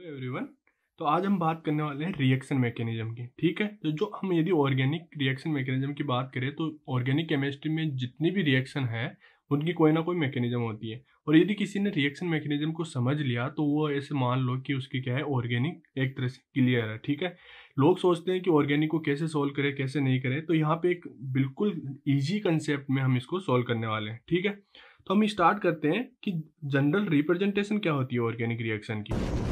hello everyone तो आज हम बात करने वाले हैं रिएक्शन मैकेनिज्म की ठीक है तो जो हम यदि ऑर्गेनिक रिएक्शन मैकेनिज्म की बात करें तो ऑर्गेनिक केमिस्ट्री में जितनी भी रिएक्शन है उनकी कोई ना कोई मैकेनिज्म होती है और यदि किसी ने रिएक्शन मैकेनिज्म को समझ लिया तो वो ऐसे मान लो कि उसकी क्या है ऑर्गेनिक एक तरह से क्लियर है ठीक है लोग सोचते हैं कि ऑर्गेनिक को कैसे सोल्व करें कैसे नहीं करें तो यहाँ पे एक बिल्कुल ईजी कंसेप्ट में हम इसको सोल्व करने वाले हैं ठीक है तो हम स्टार्ट करते हैं कि जनरल रिप्रेजेंटेशन क्या होती है ऑर्गेनिक रिएक्शन की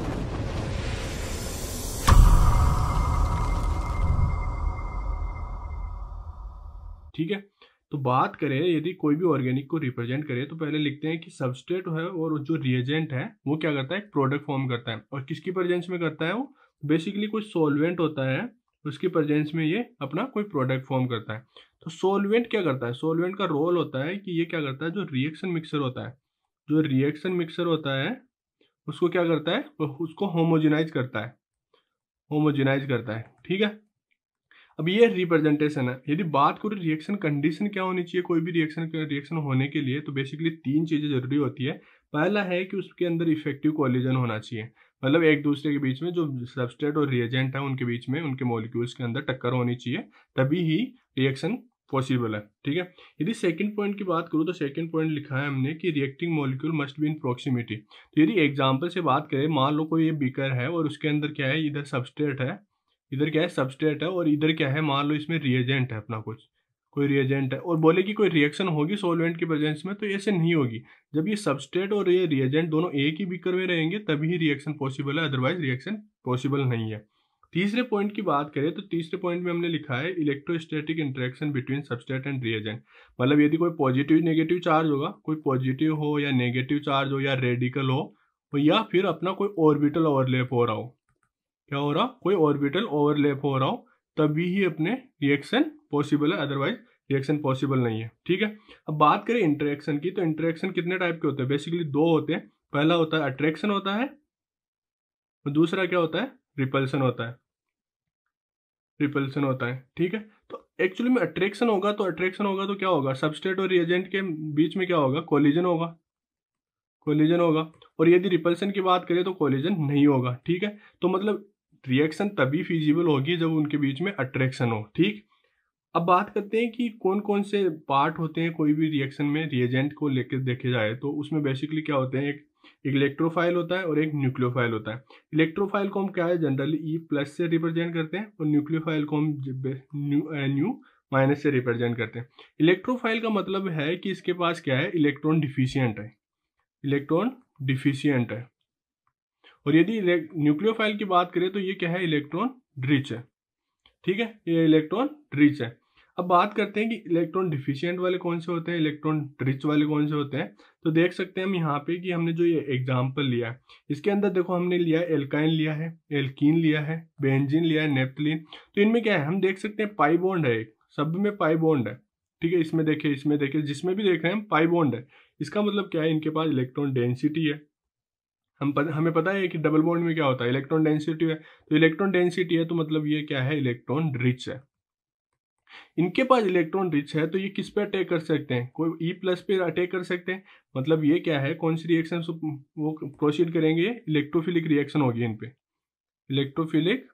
ठीक है तो बात करें यदि कोई भी ऑर्गेनिक को रिप्रेजेंट करे तो पहले लिखते हैं कि सबस्टेट है और जो रिएजेंट है वो क्या करता है एक प्रोडक्ट फॉर्म करता है और किसकी प्रेजेंस में करता है वो बेसिकली कोई सॉल्वेंट होता है उसकी प्रेजेंस में ये अपना कोई प्रोडक्ट फॉर्म करता है तो सॉल्वेंट क्या करता है सॉल्वेंट का रोल होता है कि ये क्या करता है जो रिएक्शन मिक्सर होता है जो रिएक्शन मिक्सर होता है उसको क्या करता है उसको होमोजेनाइज करता है होमोजेनाइज करता है ठीक है अब ये रिप्रेजेंटेशन है यदि बात करूँ रिएक्शन कंडीशन क्या होनी चाहिए कोई भी रिएक्शन रिएक्शन होने के लिए तो बेसिकली तीन चीज़ें जरूरी होती है पहला है कि उसके अंदर इफेक्टिव कॉलिजन होना चाहिए मतलब एक दूसरे के बीच में जो सबस्टेट और रिएजेंट है उनके बीच में उनके मॉलिक्यूल्स के अंदर टक्कर होनी चाहिए तभी ही रिएक्शन पॉसिबल है ठीक है यदि सेकंड पॉइंट की बात करूँ तो सेकंड पॉइंट लिखा है हमने कि reacting molecule must be in proximity तो यदि एग्जाम्पल से बात करें मान लो कोई ये बीकर है और उसके अंदर क्या है इधर सबस्टेट है इधर क्या है सबस्टेट है और इधर क्या है मान लो इसमें रिएजेंट है अपना कुछ कोई रिएजेंट है और बोले कि कोई रिएक्शन होगी सोलवेंट की प्रेजेंस में तो ऐसे नहीं होगी जब ये सबस्टेट और ये रिएजेंट दोनों एक ही बिकर में रहेंगे तभी रिएक्शन पॉसिबल है अदरवाइज रिएक्शन पॉसिबल नहीं है तीसरे पॉइंट की बात करें तो तीसरे पॉइंट में हमने लिखा है electrostatic interaction between substrate and reagent मतलब यदि कोई पॉजिटिव नेगेटिव चार्ज होगा कोई पॉजिटिव हो या नेगेटिव चार्ज हो या रेडिकल हो तो या फिर अपना कोई ऑर्बिटल ओवरलेप हो रहा हो क्या हो रहा कोई ऑर्बिटल ओवरलैप हो रहा हो तभी ही अपने रिएक्शन पॉसिबल है अदरवाइज रिएक्शन पॉसिबल नहीं है ठीक है अब बात करें इंटरेक्शन की तो इंटरेक्शन कितने टाइप के होते हैं बेसिकली दो होते हैं पहला होता है अट्रैक्शन होता है और दूसरा क्या होता है रिपल्सन होता है रिपल्सन होता है ठीक है तो एक्चुअली में अट्रैक्शन होगा तो अट्रैक्शन होगा तो क्या होगा सबस्टेट और रिएजेंट के बीच में क्या होगा कोलिजन होगा कोलिजन होगा और यदि रिपल्सन की बात करें तो कोलिजन नहीं होगा ठीक है तो मतलब रिएक्शन तभी फिजिबल होगी जब उनके बीच में अट्रैक्शन हो ठीक अब बात करते हैं कि कौन कौन से पार्ट होते हैं कोई भी रिएक्शन में रिएजेंट को लेकर देखे जाए तो उसमें बेसिकली क्या होते हैं एक इलेक्ट्रोफाइल होता है और एक न्यूक्लियोफाइल होता है इलेक्ट्रोफाइल को हम क्या है जनरली ई प्लस से रिप्रेजेंट करते हैं और न्यूक्लियोफाइल को हम न्यू माइनस से रिप्रेजेंट करते हैं इलेक्ट्रोफाइल का मतलब है कि इसके पास क्या है इलेक्ट्रॉन डिफिशियंट है इलेक्ट्रॉन डिफिशियंट है और यदि न्यूक्लियोफाइल की बात करें तो ये क्या है इलेक्ट्रॉन रिच है ठीक है ये इलेक्ट्रॉन रिच है अब बात करते हैं कि इलेक्ट्रॉन डिफिशियंट वाले कौन से होते हैं इलेक्ट्रॉन रिच वाले कौन से होते हैं तो देख सकते हैं हम यहाँ पे कि हमने जो ये एग्जाम्पल लिया है इसके अंदर देखो हमने लिया है एल्काइन लिया है एल्किन लिया है बेंजिन लिया है नेपथलिन तो इनमें क्या है हम देख सकते हैं पाई बॉन्ड है एक सब में पाई बॉन्ड है ठीक है इसमें देखे इसमें देखे जिसमें भी देख रहे हैं हम पाई बॉन्ड है इसका मतलब क्या है इनके पास इलेक्ट्रॉन डेंसिटी है हम पत, हमें पता है कि डबल बॉन्ड में क्या होता है इलेक्ट्रॉन डेंसिटी है तो इलेक्ट्रॉन डेंसिटी है तो मतलब ये क्या है इलेक्ट्रॉन रिच है इनके पास इलेक्ट्रॉन रिच है तो ये किस पे अटैक कर सकते हैं कोई ई e प्लस पे अटैक कर सकते हैं मतलब ये क्या है कौन सी रिएक्शन वो प्रोसीड करेंगे इलेक्ट्रोफिलिक रिएक्शन होगी इन पे इलेक्ट्रोफिलिक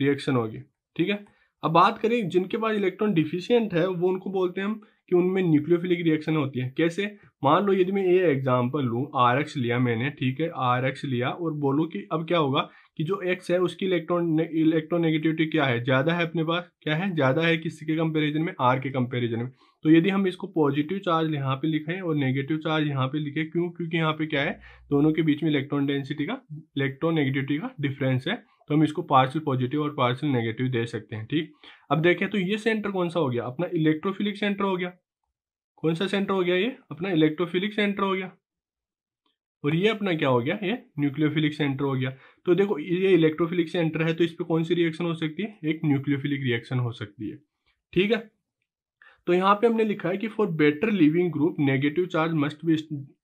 रिएक्शन होगी ठीक है अब बात करें जिनके पास इलेक्ट्रॉन डिफिशियंट है वो उनको बोलते हैं हम कि उनमें न्यूक्लियोफिलिक रिएक्शन होती है कैसे मान लो यदि मैं ये एग्जाम्पल लूँ आर एक्स लिया मैंने ठीक है आर एक्स लिया और बोलूँ कि अब क्या होगा कि जो एक्स है उसकी इलेक्ट्रॉन इलेक्ट्रोनेगेटिविटी क्या है ज़्यादा है अपने पास क्या है ज़्यादा है किसी के कंपेरिजन में आर के कंपेरिजन में तो यदि हम इसको पॉजिटिव चार्ज यहाँ पे लिखें और नेगेटिव चार्ज यहाँ पे लिखें क्यों क्योंकि यहाँ पे क्या है दोनों के बीच में इलेक्ट्रॉन डेंसिटी का इलेक्ट्रोनेगेटिविटी का डिफरेंस है तो हम इसको पार्शियल पॉजिटिव और पार्शियल नेगेटिव दे सकते हैं ठीक अब देखें तो ये सेंटर कौन सा हो गया अपना इलेक्ट्रोफिलिक सेंटर हो गया कौन सा सेंटर हो गया ये अपना इलेक्ट्रोफिलिक सेंटर हो गया और ये अपना क्या हो गया ये न्यूक्लियोफिलिक सेंटर हो गया तो देखो ये इलेक्ट्रोफिलिक सेंटर है तो इस पर कौन सी रिएक्शन हो सकती है एक न्यूक्लियोफिलिक रिएक्शन हो सकती है ठीक है तो यहाँ पे हमने लिखा है कि for better leaving group negative charge must be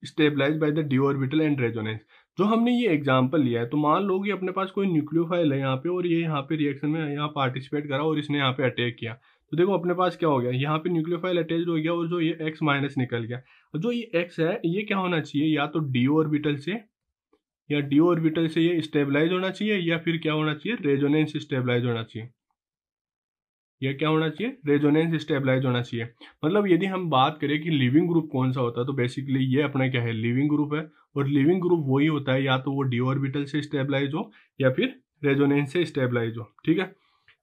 stabilize by the D orbital and resonance जो हमने ये एग्जाम्पल लिया है तो मान लो कि अपने पास कोई न्यूक्लियोफाइल है यहाँ पे और ये यहाँ पे रिएक्शन में यहाँ पार्टिसिपेट करा और इसने यहाँ पे अटैक किया तो देखो अपने पास क्या हो गया यहाँ पे न्यूक्लियोफाइल अटैच हो गया और जो ये एक्स माइनस निकल गया और जो ये एक्स है ये क्या होना चाहिए या तो डी ऑर्बिटल से या डी ऑर्बिटल से ये स्टेबलाइज होना चाहिए या फिर क्या होना चाहिए रेजोनेंस स्टेबलाइज होना चाहिए यह क्या होना चाहिए रेजोनेंस स्टेबलाइज होना चाहिए मतलब यदि हम बात करें कि लिविंग ग्रुप कौन सा होता है तो बेसिकली ये अपना क्या है लिविंग ग्रुप है और लिविंग ग्रुप वही होता है या तो वो डी ऑर्बिटल से स्टेबलाइज हो या फिर रेजोनेंस से स्टेबलाइज हो ठीक है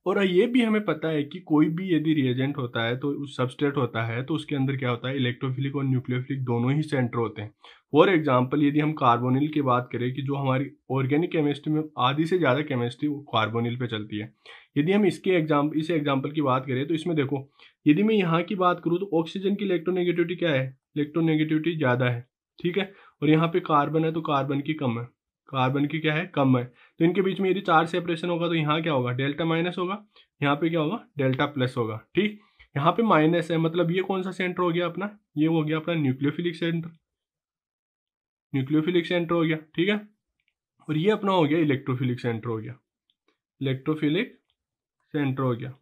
और ये भी हमें पता है कि कोई भी यदि रिएजेंट होता है तो सबस्टेट होता है तो उसके अंदर क्या होता है इलेक्ट्रोफिलिक और न्यूक्लियोफिलिक दोनों ही सेंटर होते हैं फॉर एग्जाम्पल यदि हम कार्बोनिल की बात करें कि जो हमारी ऑर्गेनिक केमिस्ट्री में आधी से ज़्यादा केमिस्ट्री कार्बोनिल पर चलती है यदि हम इसके एग्जाम इस एग्जाम्पल की बात करें तो इसमें देखो यदि मैं यहाँ की बात करूँ तो ऑक्सीजन की इलेक्ट्रोनेगेटिविटी क्या है इलेक्ट्रोनेगेटिविटी ज़्यादा है ठीक है और यहाँ पे कार्बन है तो कार्बन की कम है कार्बन की क्या है कम है तो इनके बीच में यदि चार सेपरेशन होगा तो यहाँ क्या होगा डेल्टा माइनस होगा यहाँ पे क्या होगा डेल्टा प्लस होगा ठीक यहाँ पे माइनस है मतलब ये कौन सा सेंटर हो गया अपना ये हो गया अपना न्यूक्लियोफिलिक सेंटर न्यूक्लियोफिलिक सेंटर हो गया ठीक है और ये अपना हो गया इलेक्ट्रोफिलिक सेंटर हो गया इलेक्ट्रोफिलिक सेंटर हो गया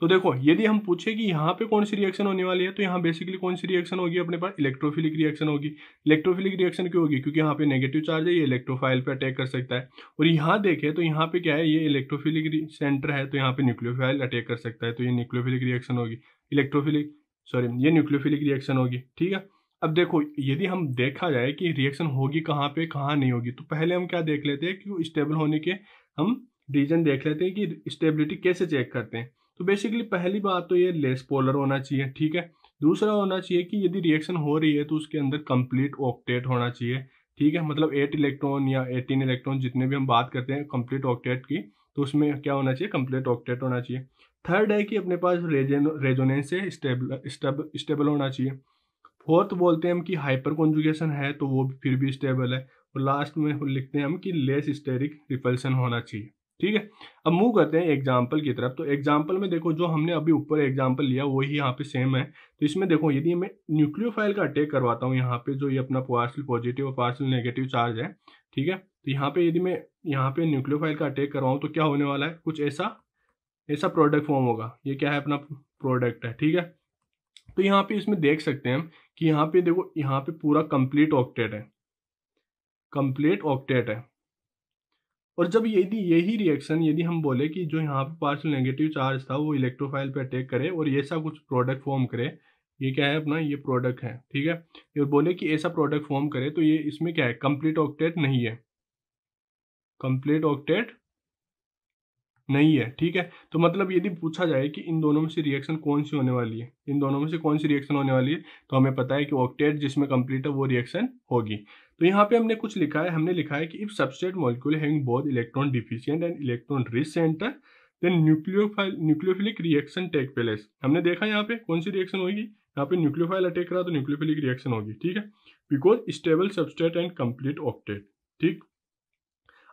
तो देखो यदि हम पूछे कि यहाँ पे कौन सी रिएक्शन होने वाली है तो यहाँ बेसिकली कौन सी रिएक्शन होगी अपने पास इलेक्ट्रोफिलिक रिएक्शन होगी इलेक्ट्रोफिलिक रिएक्शन क्यों होगी क्योंकि यहाँ पे नेगेटिव चार्ज है ये इलेक्ट्रोफाइल पे अटैक कर सकता है और यहाँ देखें तो यहाँ पे क्या है ये इलेक्ट्रोफिलिक सेंटर है तो यहाँ पे न्यूक्लियोफाइल अटैक कर सकता है तो ये न्यूक्लियोफिलिक रिएक्शन होगी इलेक्ट्रोफिलिक सॉरी ये न्यूक्लियोफिलिक रिएक्शन होगी ठीक है अब देखो यदि हम देखा जाए कि रिएक्शन होगी कहाँ पे कहाँ नहीं होगी तो पहले हम क्या देख लेते हैं कि स्टेबल होने के हम रीजन देख लेते हैं कि स्टेबिलिटी कैसे चेक करते हैं तो बेसिकली पहली बात तो ये लेस पोलर होना चाहिए ठीक है दूसरा होना चाहिए कि यदि रिएक्शन हो रही है तो उसके अंदर कंप्लीट ऑक्टेट होना चाहिए ठीक है मतलब एट इलेक्ट्रॉन या एटीन इलेक्ट्रॉन जितने भी हम बात करते हैं कंप्लीट ऑक्टेट की तो उसमें क्या होना चाहिए कंप्लीट ऑक्टेट होना चाहिए थर्ड है कि अपने पास रेजोनेंस से स्टेबल स्टेबल होना चाहिए फोर्थ बोलते हैं हम कि हाइपर कॉन्जुगेशन है तो वो फिर भी स्टेबल है और लास्ट में लिखते हैं हम कि लेस स्टेरिक रिपल्सन होना चाहिए ठीक है अब मूव करते हैं एग्जाम्पल की तरफ तो एग्जाम्पल में देखो जो हमने अभी ऊपर एग्जाम्पल लिया वही यहाँ पे सेम है तो इसमें देखो यदि मैं न्यूक्लियो का अटैक करवाता हूँ यहाँ पे जो ये अपना पार्सल पॉजिटिव और पार्सल नेगेटिव चार्ज है ठीक है तो यहाँ पे यदि मैं यहाँ पे न्यूक्लियो का अटैक करवाऊँ तो क्या होने वाला है कुछ ऐसा ऐसा प्रोडक्ट फॉर्म होगा ये क्या है अपना प्रोडक्ट है ठीक है तो यहाँ पे इसमें देख सकते हैं हम कि यहाँ पे देखो यहाँ पे पूरा कंप्लीट ऑक्टेट है कंप्लीट ऑक्टेट है और जब यदि यही रिएक्शन यदि हम बोले कि जो यहाँ पे पार्सल नेगेटिव चार्ज था वो इलेक्ट्रोफाइल पे अटैक करे और ऐसा कुछ प्रोडक्ट फॉर्म करे ये क्या है अपना ये प्रोडक्ट है ठीक है ये बोले कि ऐसा प्रोडक्ट फॉर्म करे तो ये इसमें क्या है कंप्लीट ऑक्टेट नहीं है कंप्लीट ऑक्टेट नहीं है ठीक है तो मतलब यदि पूछा जाए कि इन दोनों में से रिएक्शन कौन सी होने वाली है इन दोनों में से कौन सी रिएक्शन होने वाली है तो हमें पता है कि ऑक्टेट जिसमें कंप्लीट है वो रिएक्शन होगी तो यहाँ पे हमने कुछ लिखा है हमने लिखा है कि if substrate molecule hang both electron deficient and electron rich centre then nucleophile nucleophilic reaction take place हमने देखा यहाँ पे कौन सी रिएक्शन होगी यहाँ पे न्यूक्लियोफाइल अटैक रहा तो न्यूक्लियोफिलिक रिएक्शन होगी ठीक है because stable substrate and complete octet ठीक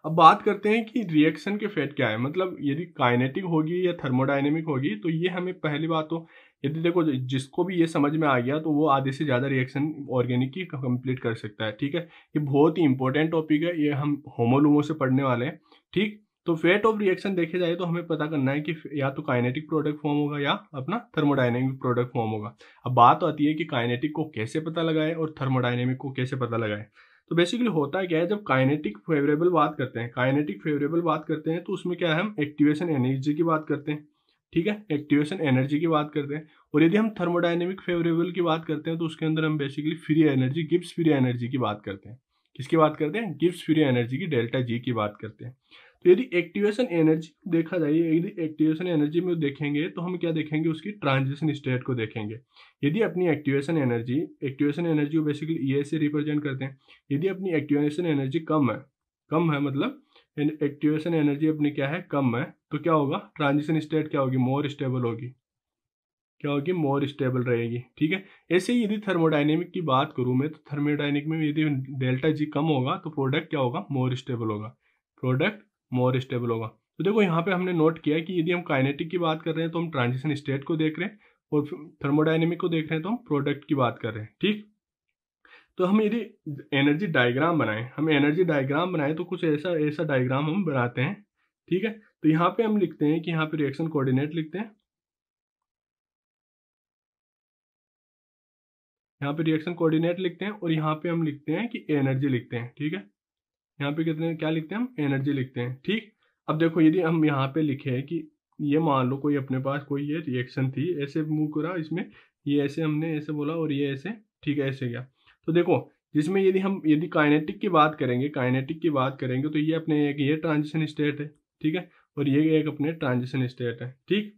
अब बात करते हैं कि रिएक्शन के फेट क्या है मतलब यदि काइनेटिक होगी या थर्मोडाइनेमिक होगी तो ये हमें पहली बात तो यदि देखो जिसको भी ये समझ में आ गया तो वो आधे से ज़्यादा रिएक्शन ऑर्गेनिक की कंप्लीट कर सकता है ठीक है ये बहुत ही इंपॉर्टेंट टॉपिक है ये हम होमोलूमो से पढ़ने वाले हैं ठीक तो फेट ऑफ रिएक्शन देखे जाए तो हमें पता करना है कि या तो काइनेटिक प्रोडक्ट फॉर्म होगा या अपना थर्मोडाइनेमिक प्रोडक्ट फॉर्म होगा अब बात तो आती है कि काइनेटिक को कैसे पता लगाए और थर्मोडाइनेमिक को कैसे पता लगाए तो बेसिकली होता है क्या है जब काइनेटिक फेवरेबल बात करते हैं काइनेटिक फेवरेबल बात करते हैं तो उसमें क्या है हम एक्टिवेशन एनर्जी की बात करते हैं ठीक है एक्टिवेशन एनर्जी की बात करते हैं और यदि हम थर्मोडाइनमिक फेवरेबल की बात करते हैं तो उसके अंदर हम basically free energy Gibbs free energy की बात करते हैं किसकी बात करते हैं गिप्स फ्री एनर्जी की डेल्टा जी की बात करते हैं तो यदि एक्टिवेशन एनर्जी देखा जाए यदि एक्टिवेशन एनर्जी में देखेंगे तो हम क्या देखेंगे उसकी ट्रांजिशन स्टेट को देखेंगे यदि अपनी एक्टिवेशन एनर्जी एक्टिवेशन एनर्जी को बेसिकली ई e से रिप्रेजेंट करते हैं यदि अपनी एक्टिवेशन एनर्जी कम है कम है मतलब एक्टिवेशन एनर्जी अपनी क्या है कम है तो क्या होगा ट्रांजिशन स्टेट क्या होगी मोर स्टेबल होगी क्या होगी मोर स्टेबल रहेगी ठीक है ऐसे ही यदि थर्मोडाइनेमिक की बात करूँ मैं तो थर्मोडाइनिक में यदि डेल्टा जी कम होगा तो प्रोडक्ट क्या होगा मोर स्टेबल होगा प्रोडक्ट मोर स्टेबल होगा तो देखो यहाँ पे हमने नोट किया कि यदि हम काइनेटिक की बात कर रहे हैं तो हम ट्रांजिशन स्टेट को देख रहे हैं और थर्मोडाइनेमिक को देख रहे हैं तो हम प्रोडक्ट की बात कर रहे हैं ठीक तो हम यदि एनर्जी डायग्राम बनाएं हम एनर्जी डायग्राम बनाएं तो कुछ ऐसा ऐसा डायग्राम हम बनाते हैं ठीक है तो यहाँ पे हम लिखते हैं कि यहाँ पे रिएक्शन कोऑर्डिनेट लिखते हैं यहाँ पे रिएक्शन कोऑर्डिनेट लिखते हैं और यहाँ पे हम लिखते हैं कि एनर्जी लिखते हैं ठीक है यहाँ पे कितने क्या लिखते हैं हम एनर्जी लिखते हैं ठीक अब देखो यदि हम यहाँ पे लिखे हैं कि ये मान लो कोई अपने पास कोई ये रिएक्शन थी ऐसे मूव करा इसमें ये ऐसे हमने ऐसे बोला और ये ऐसे ठीक है ऐसे गया तो देखो जिसमें यदि हम यदि काइनेटिक की बात करेंगे काइनेटिक की बात करेंगे तो ये अपने एक ये ट्रांजिशन स्टेट है ठीक है और ये एक अपने ट्रांजिशन स्टेट है ठीक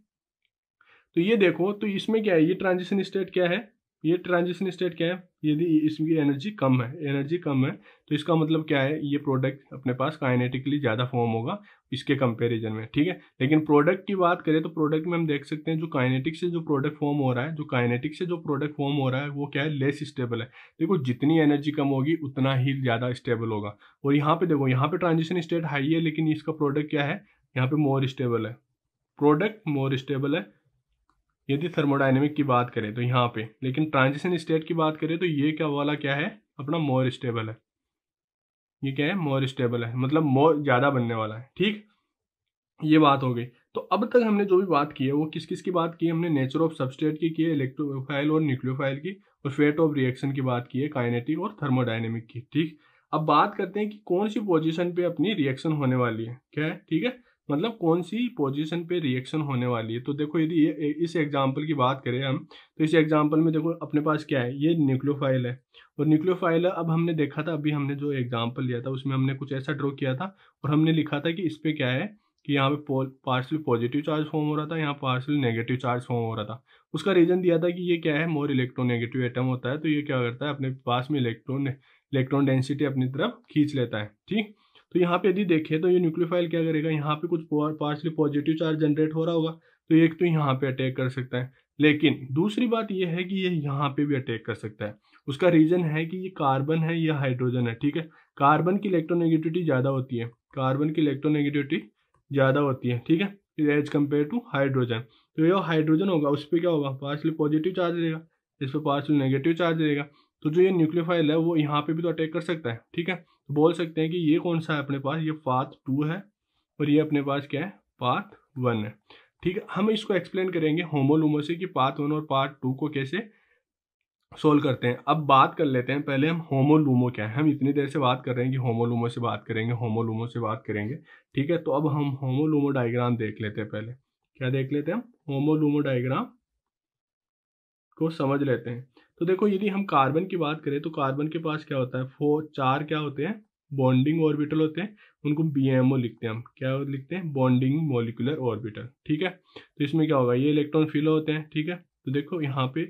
तो ये देखो तो इसमें क्या है ये ट्रांजिशन स्टेट क्या है ये ट्रांजिशन स्टेट क्या है यदि इसकी एनर्जी कम है एनर्जी कम है तो इसका मतलब क्या है ये प्रोडक्ट अपने पास काइनेटिकली ज़्यादा फॉर्म होगा इसके कंपैरिजन में ठीक है लेकिन प्रोडक्ट की बात करें तो प्रोडक्ट में हम देख सकते हैं जो काइनेटिक से जो प्रोडक्ट फॉर्म हो रहा है जो काइनेटिक से जो प्रोडक्ट फॉर्म हो रहा है वो क्या है लेस स्टेबल है देखो जितनी एनर्जी कम होगी उतना ही ज़्यादा स्टेबल होगा और यहाँ पे देखो यहाँ पे ट्रांजिशन स्टेट हाई है लेकिन इसका प्रोडक्ट क्या है यहाँ पे मोर स्टेबल है प्रोडक्ट मोर स्टेबल है यदि थर्मोडाइनमिक की बात करें तो यहाँ पे लेकिन ट्रांजिशन स्टेट की बात करें तो ये क्या वाला क्या है अपना मोर स्टेबल है ये क्या है मोर स्टेबल है मतलब मोर ज़्यादा बनने वाला है ठीक ये बात हो गई तो अब तक हमने जो भी बात की है वो किस किस की बात की हमने नेचर ऑफ सबस्टेट की की है इलेक्ट्रोफाइल और न्यूक्लियोफाइल की और फेट ऑफ रिएक्शन की बात की है काइनेटिक और थर्मोडाइनेमिक की ठीक अब बात करते हैं कि कौन सी पोजीशन पे अपनी रिएक्शन होने वाली है क्या है ठीक है मतलब कौन सी पोजीशन पे रिएक्शन होने वाली है तो देखो यदि ये इस एग्जांपल की बात करें हम तो इस एग्जांपल में देखो अपने पास क्या है ये न्यूक्लियोफाइल है और न्यूक्लियोफाइल अब हमने देखा था अभी हमने जो एग्जांपल लिया था उसमें हमने कुछ ऐसा ड्रॉ किया था और हमने लिखा था कि इस पर क्या है कि यहाँ पे पार्सल पॉजिटिव चार्ज फॉर्म हो रहा था यहाँ पार्सल नेगेटिव चार्ज फॉर्म हो रहा था उसका रीजन दिया था कि ये क्या है मोर इलेक्ट्रोनेगेटिव आइटम होता है तो ये क्या करता है अपने पास में इलेक्ट्रॉन इलेक्ट्रॉन डेंसिटी अपनी तरफ खींच लेता है ठीक तो यहाँ पे यदि देखें तो ये न्यूक्लियोफाइल क्या करेगा यहाँ पे कुछ पार्शली पॉजिटिव चार्ज जनरेट हो रहा होगा तो एक तो यहाँ पे अटैक कर सकता है लेकिन दूसरी बात यह है कि ये यहाँ पे भी अटैक कर सकता है उसका रीजन है कि ये कार्बन है या हाइड्रोजन है ठीक है कार्बन की इलेक्ट्रोनेगेटिविटी ज़्यादा होती है कार्बन की इलेक्ट्रोनेगेटिविटी ज़्यादा होती है ठीक है एज कम्पेयर टू हाइड्रोजन तो ये हाइड्रोजन होगा उस पर क्या होगा पार्शली पॉजिटिव चार्ज रहेगा इस पर पार्शली नेगेटिव चार्ज रहेगा तो जो ये न्यूक्लियोफाइल है वो यहाँ पे भी तो अटैक कर सकता है ठीक है तो बोल सकते हैं कि ये कौन सा है अपने पास ये पाथ टू है और ये अपने पास क्या है पाथ वन है ठीक है हम इसको एक्सप्लेन करेंगे होमोलूमो से कि पाथ वन और पार्ट टू को कैसे सोल्व करते हैं अब बात कर लेते हैं पहले हम होमोलूमो क्या है हम इतनी देर से बात कर रहे हैं कि होमोलूमो से बात करेंगे होमोलूमो से बात करेंगे ठीक है तो अब हम होमोलोमो डायग्राम देख लेते हैं पहले क्या देख लेते हैं हम होमोलूमो डायग्राम को समझ लेते हैं तो देखो यदि हम कार्बन की बात करें तो कार्बन के पास क्या होता है फोर चार क्या होते हैं बॉन्डिंग ऑर्बिटल होते हैं उनको ओ लिखते हैं हम क्या लिखते हैं बॉन्डिंग मोलिकुलर ऑर्बिटल ठीक है तो इसमें क्या होगा ये इलेक्ट्रॉन फिल होते हैं ठीक है तो देखो यहाँ पे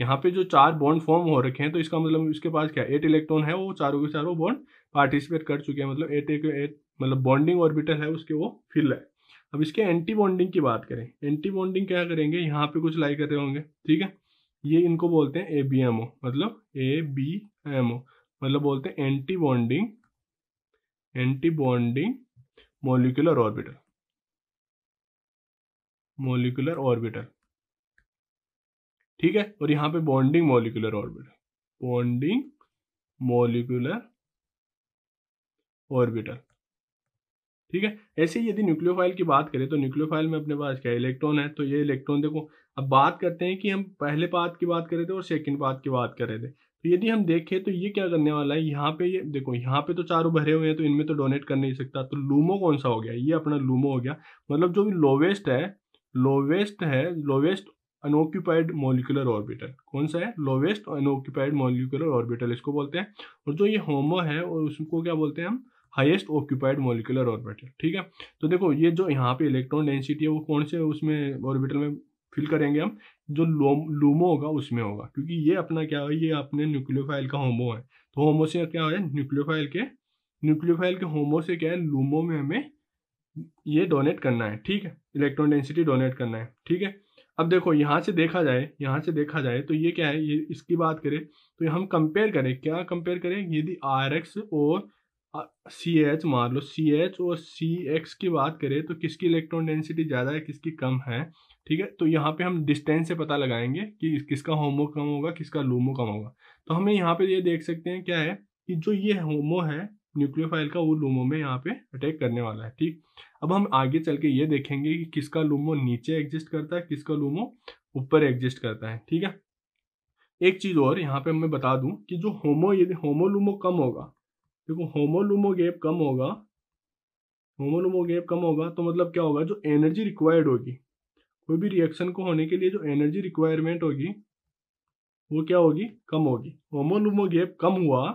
यहाँ पे जो चार बॉन्ड फॉर्म हो रखे हैं तो इसका मतलब इसके पास क्या एट इलेक्ट्रॉन है वो चारों के चारों बॉन्ड पार्टिसिपेट कर चुके हैं मतलब एट एक एट मतलब बॉन्डिंग ऑर्बिटल है उसके वो फिल है अब इसके एंटी बॉन्डिंग की बात करें एंटी बॉन्डिंग क्या करेंगे यहाँ पे कुछ लाई कर रहे होंगे ठीक है ये इनको बोलते हैं ए बी एम ओ मतलब ए बी एम ओ मतलब बोलते हैं anti bonding anti bonding molecular orbital molecular orbital ठीक है और यहां पे bonding molecular orbital bonding molecular orbital ठीक है ऐसे ही यदि न्यूक्लियोफाइल की बात करें तो न्यूक्लियोफाइल में अपने पास क्या इलेक्ट्रॉन है तो ये इलेक्ट्रॉन देखो अब बात करते हैं कि हम पहले पात की बात कर रहे थे और सेकंड पात की बात कर रहे थे तो यदि हम देखें तो ये क्या करने वाला है यहाँ पे ये देखो यहाँ पे तो चारों भरे हुए हैं तो इनमें तो डोनेट कर नहीं सकता तो लूमो कौन सा हो गया ये अपना लूमो हो गया मतलब जो भी लोवेस्ट है लोवेस्ट है लोवेस्ट अनऑक्यूपाइड मोलिकुलर ऑर्बिटल कौन सा है लोवेस्ट अनऑक्यूपाइड मोलिकुलर ऑर्बिटल इसको बोलते हैं और जो ये होमो है और उसको क्या बोलते हैं हम हाइस्ट ऑक्यूपाइड मोलिकुलर ऑर्बिटल ठीक है तो देखो ये जो यहाँ पे इलेक्ट्रॉन डेंसिटी है वो कौन से उसमें ऑर्बिटल में फिल करेंगे हम जो लोम लूमो होगा उसमें होगा क्योंकि ये अपना क्या है ये अपने न्यूक्लियोफाइल का होमो है तो होमो से क्या है न्यूक्लियोफाइल के न्यूक्लियोफाइल के होमो से क्या है लूमो में हमें ये डोनेट करना है ठीक है इलेक्ट्रॉन डेंसिटी डोनेट करना है ठीक है अब देखो यहाँ से देखा जाए यहाँ से देखा जाए तो ये क्या है ये इसकी बात करें तो हम कंपेयर करें क्या कंपेयर करें यदि आर एक्स और सी एच मान लो सी एच और सी एक्स की बात करें तो किसकी इलेक्ट्रॉन डेंसिटी ज़्यादा है किसकी कम है ठीक है तो यहाँ पे हम डिस्टेंस से पता लगाएंगे कि किसका होमो कम होगा किसका लूमो कम होगा तो हमें यहाँ पे ये देख सकते हैं क्या है कि जो ये होमो है न्यूक्लियोफाइल का वो लूमो में यहाँ पे अटैक करने वाला है ठीक अब हम आगे चल के ये देखेंगे कि किसका लूमो नीचे एग्जिस्ट करता है किसका लूमो ऊपर एग्जिस्ट करता है ठीक है एक चीज़ और यहाँ पे मैं बता दूँ कि जो होमो यदि होमो लूमो कम होगा देखो होमोलूमो गैप कम होगा होमोलूमो गैप कम होगा तो मतलब क्या होगा जो एनर्जी रिक्वायर्ड होगी कोई भी रिएक्शन को होने के लिए जो एनर्जी रिक्वायरमेंट होगी वो क्या होगी कम होगी होमोलूमो गैप कम हुआ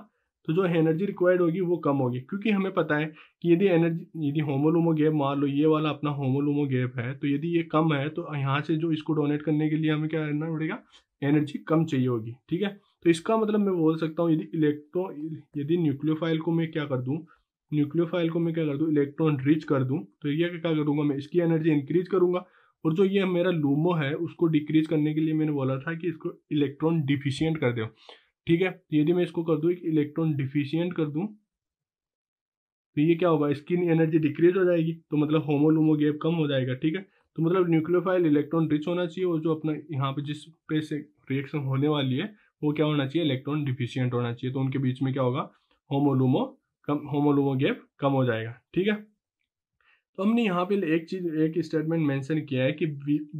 तो जो एनर्जी रिक्वायर्ड होगी वो कम होगी क्योंकि हमें पता है कि यदि एनर्जी यदि होमोलूमो गैप मान लो ये वाला अपना होमोलूमो गैप है तो यदि ये कम है तो यहाँ से जो इसको डोनेट करने के लिए हमें क्या करना पड़ेगा एनर्जी कम चाहिए होगी ठीक है तो इसका मतलब मैं बोल सकता हूँ यदि इलेक्ट्रॉन यदि न्यूक्लियोफाइल को मैं क्या कर दूँ न्यूक्लियोफाइल को मैं क्या कर दूँ इलेक्ट्रॉन रिच कर दूँ तो ये क्या करूँगा मैं इसकी एनर्जी इंक्रीज करूँगा और जो ये मेरा लूमो है उसको डिक्रीज करने के लिए मैंने बोला था कि इसको इलेक्ट्रॉन डिफिशियंट कर दो ठीक है तो यदि मैं इसको कर दूँ इलेक्ट्रॉन डिफिशियंट कर दूँ तो ये क्या होगा इसकी एनर्जी डिक्रीज हो जाएगी तो मतलब होमो लूमो गैप कम हो जाएगा ठीक है तो मतलब न्यूक्लियोफाइल इलेक्ट्रॉन रिच होना चाहिए और जो अपना यहाँ पे जिस पे से रिएक्शन होने वाली है वो क्या होना चाहिए इलेक्ट्रॉन डिफिशियंट होना चाहिए तो उनके बीच में क्या होगा होमोलूमो कम होमोलूमो गैप कम हो जाएगा ठीक है तो हमने यहाँ पे एक चीज एक स्टेटमेंट मेंशन किया है कि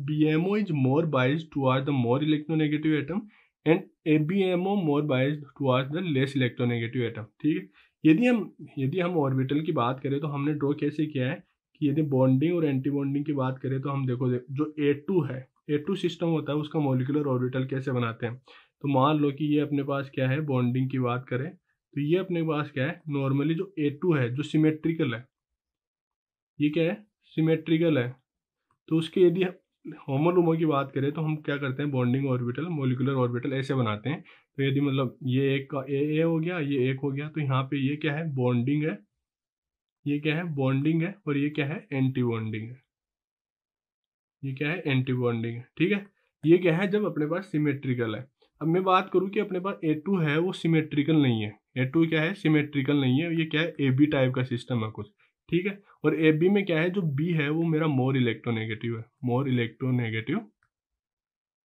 B M O is more biased toward the more electronegative atom and A B M O more biased toward the less electronegative atom ठीक है यदि हम यदि हम ऑर्बिटल की बात करें तो हमने ड्रॉ कैसे किया है कि यदि बॉन्डिंग और एंटी बॉन्डिंग की बात करें तो हम देखो जो ए टू है ए टू सिस्टम होता है उसका मोलिकुलर ऑर्बिटल कैसे बनाते हैं तो मान लो कि ये अपने पास क्या है बॉन्डिंग की बात करें तो ये अपने पास क्या है नॉर्मली जो ए टू है जो सिमेट्रिकल है ये क्या है सिमेट्रिकल है तो उसके यदि होमोलोमो की बात करें तो हम क्या करते हैं बॉन्डिंग ऑर्बिटल मोलिकुलर ऑर्बिटल ऐसे बनाते हैं तो यदि मतलब ये एक का ए ए हो गया ये एक हो गया तो यहाँ पे ये क्या है बॉन्डिंग है ये क्या है बॉन्डिंग है और ये क्या है एंटी बॉन्डिंग है ये क्या है एंटी बॉन्डिंग है ठीक है ये क्या है जब अपने पास सिमेट्रिकल है अब मैं बात करूँ कि अपने पास ए टू है वो सिमेट्रिकल नहीं है ए टू क्या है सिमेट्रिकल नहीं है ये क्या है ए बी टाइप का सिस्टम है कुछ ठीक है और ए बी में क्या है जो बी है वो मेरा मोर इलेक्ट्रो नेगेटिव है मोर इलेक्ट्रोनेगेटिव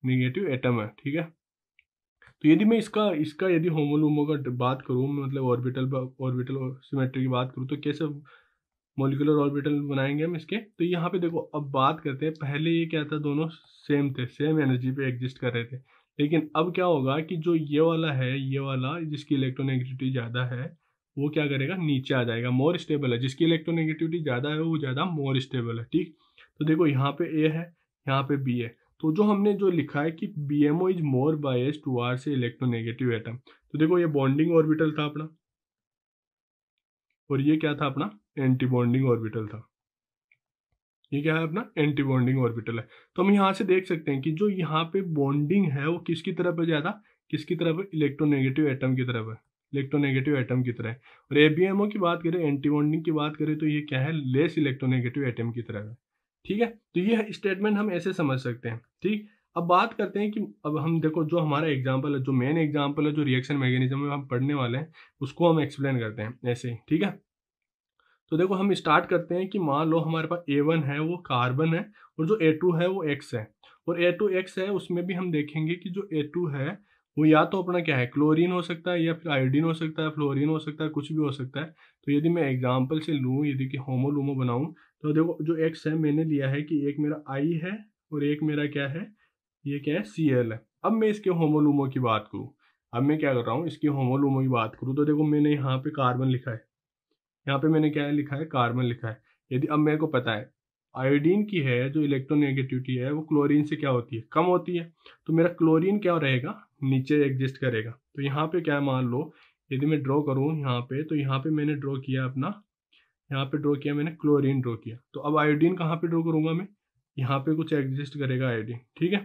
नेगेटिव एटम है ठीक है तो यदि मैं इसका इसका यदि होमोलूमो का बात करूँ मतलब ऑर्बिटल ऑर्बिटल और सिमेट्री की बात करूँ तो कैसे मोलिकुलर ऑर्बिटल बनाएंगे हम इसके तो यहाँ पे देखो अब बात करते हैं पहले ये क्या था दोनों सेम थे सेम एनर्जी पे एग्जिस्ट कर रहे थे लेकिन अब क्या होगा कि जो ये वाला है ये वाला जिसकी इलेक्ट्रोनेगेटिविटी ज़्यादा है वो क्या करेगा नीचे आ जाएगा मोर स्टेबल है जिसकी इलेक्ट्रोनेगेटिविटी ज़्यादा है वो ज़्यादा मोर स्टेबल है ठीक तो देखो यहाँ पे ए है यहाँ पे बी है तो जो हमने जो लिखा है कि B M O is more biased toward से इलेक्ट्रोनेगेटिव एटम तो देखो ये बॉन्डिंग ऑर्बिटल था अपना और ये क्या था अपना एंटी बॉन्डिंग ऑर्बिटल था ये क्या है अपना एंटी बॉन्डिंग ऑर्बिटल है तो हम यहाँ से देख सकते हैं कि जो यहाँ पे बॉन्डिंग है वो किसकी तरफ है ज़्यादा किसकी तरफ है इलेक्ट्रोनेगेटिव एटम की तरफ है इलेक्ट्रोनेगेटिव एटम की तरह है और एबीएमओ की बात करें एंटी बॉन्डिंग की बात करें तो ये क्या है लेस इलेक्ट्रोनेगेटिव एटम की तरफ है ठीक है तो ये स्टेटमेंट हम ऐसे समझ सकते हैं ठीक अब बात करते हैं कि अब हम देखो जो हमारा एग्जाम्पल है जो मेन एग्जाम्पल है जो रिएक्शन मैकेनिज्म हम पढ़ने वाले हैं उसको हम एक्सप्लेन करते हैं ऐसे ही ठीक है तो देखो हम स्टार्ट करते हैं कि मान लो हमारे पास ए वन है वो कार्बन है और जो ए टू है वो एक्स है और ए टू एक्स है उसमें भी हम देखेंगे कि जो ए टू है वो या तो अपना क्या है क्लोरीन हो सकता है या फिर आयोडीन हो सकता है फ्लोरीन हो सकता है कुछ भी हो सकता है तो यदि मैं एग्जाम्पल से लूँ यदि कि होमो लूमो बनाऊँ तो देखो जो एक्स है मैंने लिया है कि एक मेरा आई है और एक मेरा क्या है ये क्या है सी एल है अब मैं इसके होमोलूमो की बात करूँ अब मैं क्या कर रहा हूँ इसकी होमोलूमो की बात करूँ तो देखो मैंने यहाँ पे कार्बन लिखा है यहाँ पे मैंने क्या लिखा है कार्बन लिखा है यदि अब मेरे को पता है आयोडीन की है जो इलेक्ट्रोनेगेटिविटी है वो क्लोरीन से क्या होती है कम होती है तो मेरा क्लोरीन क्या रहेगा नीचे एग्जिस्ट करेगा तो यहाँ पे क्या मान लो यदि मैं ड्रॉ करूँ यहाँ पे तो यहाँ पे मैंने ड्रॉ किया अपना यहाँ पे ड्रॉ किया मैंने क्लोरीन ड्रॉ किया तो अब आयोडीन कहाँ पे ड्रॉ करूंगा मैं यहाँ पे कुछ एग्जिस्ट करेगा आयोडीन ठीक है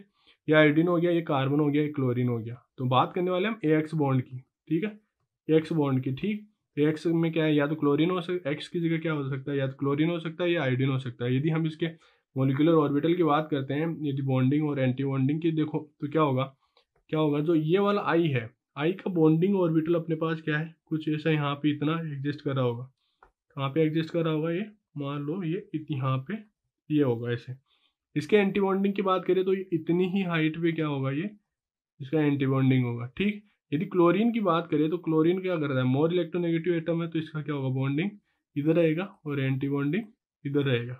ये आयोडीन हो गया ये कार्बन हो गया ये क्लोरीन हो गया तो बात करने वाले हम ए एक्स बॉन्ड की ठीक है एक्स बॉन्ड की ठीक एक्स तो में क्या है या तो क्लोरीन हो सकता है एक्स की जगह क्या हो सकता है या तो क्लोरीन हो सकता है या आयोडीन हो सकता है यदि हम इसके मोलिकुलर ऑर्बिटल की बात करते हैं यदि बॉन्डिंग और एंटी बॉन्डिंग की देखो तो क्या होगा क्या होगा जो ये वाला आई है आई का बॉन्डिंग ऑर्बिटल अपने पास क्या है कुछ ऐसा यहाँ पे इतना एग्जिस्ट कर रहा होगा कहाँ पे एग्जिस्ट कर रहा होगा ये मान लो ये यहाँ पे ये होगा ऐसे इसके एंटी बॉन्डिंग की बात करें तो इतनी ही हाइट पे क्या होगा ये इसका एंटी बॉन्डिंग होगा ठीक यदि क्लोरीन की बात करें तो क्लोरीन क्या करता है मोर इलेक्ट्रोनेगेटिव एटम है तो इसका क्या होगा बॉन्डिंग इधर रहेगा और एंटी बॉन्डिंग इधर रहेगा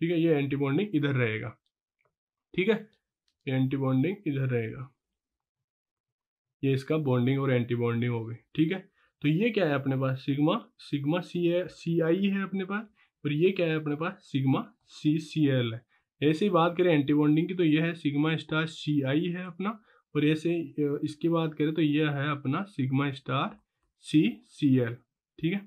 ठीक है ये एंटी बॉन्डिंग इधर रहेगा ठीक है ये एंटी बॉन्डिंग इधर रहेगा ये इसका बॉन्डिंग और एंटी बॉन्डिंग हो गई ठीक है तो ये क्या है अपने पास सिग्मा सिग्मा सी ए सी आई है अपने पास और ये क्या है अपने पास सिग्मा सी सी एल है ऐसे ही बात करें एंटी बॉन्डिंग की तो ये है सिग्मा स्टार सी आई है अपना और ऐसे इसकी बात करें तो यह है अपना sigma star C C L ठीक है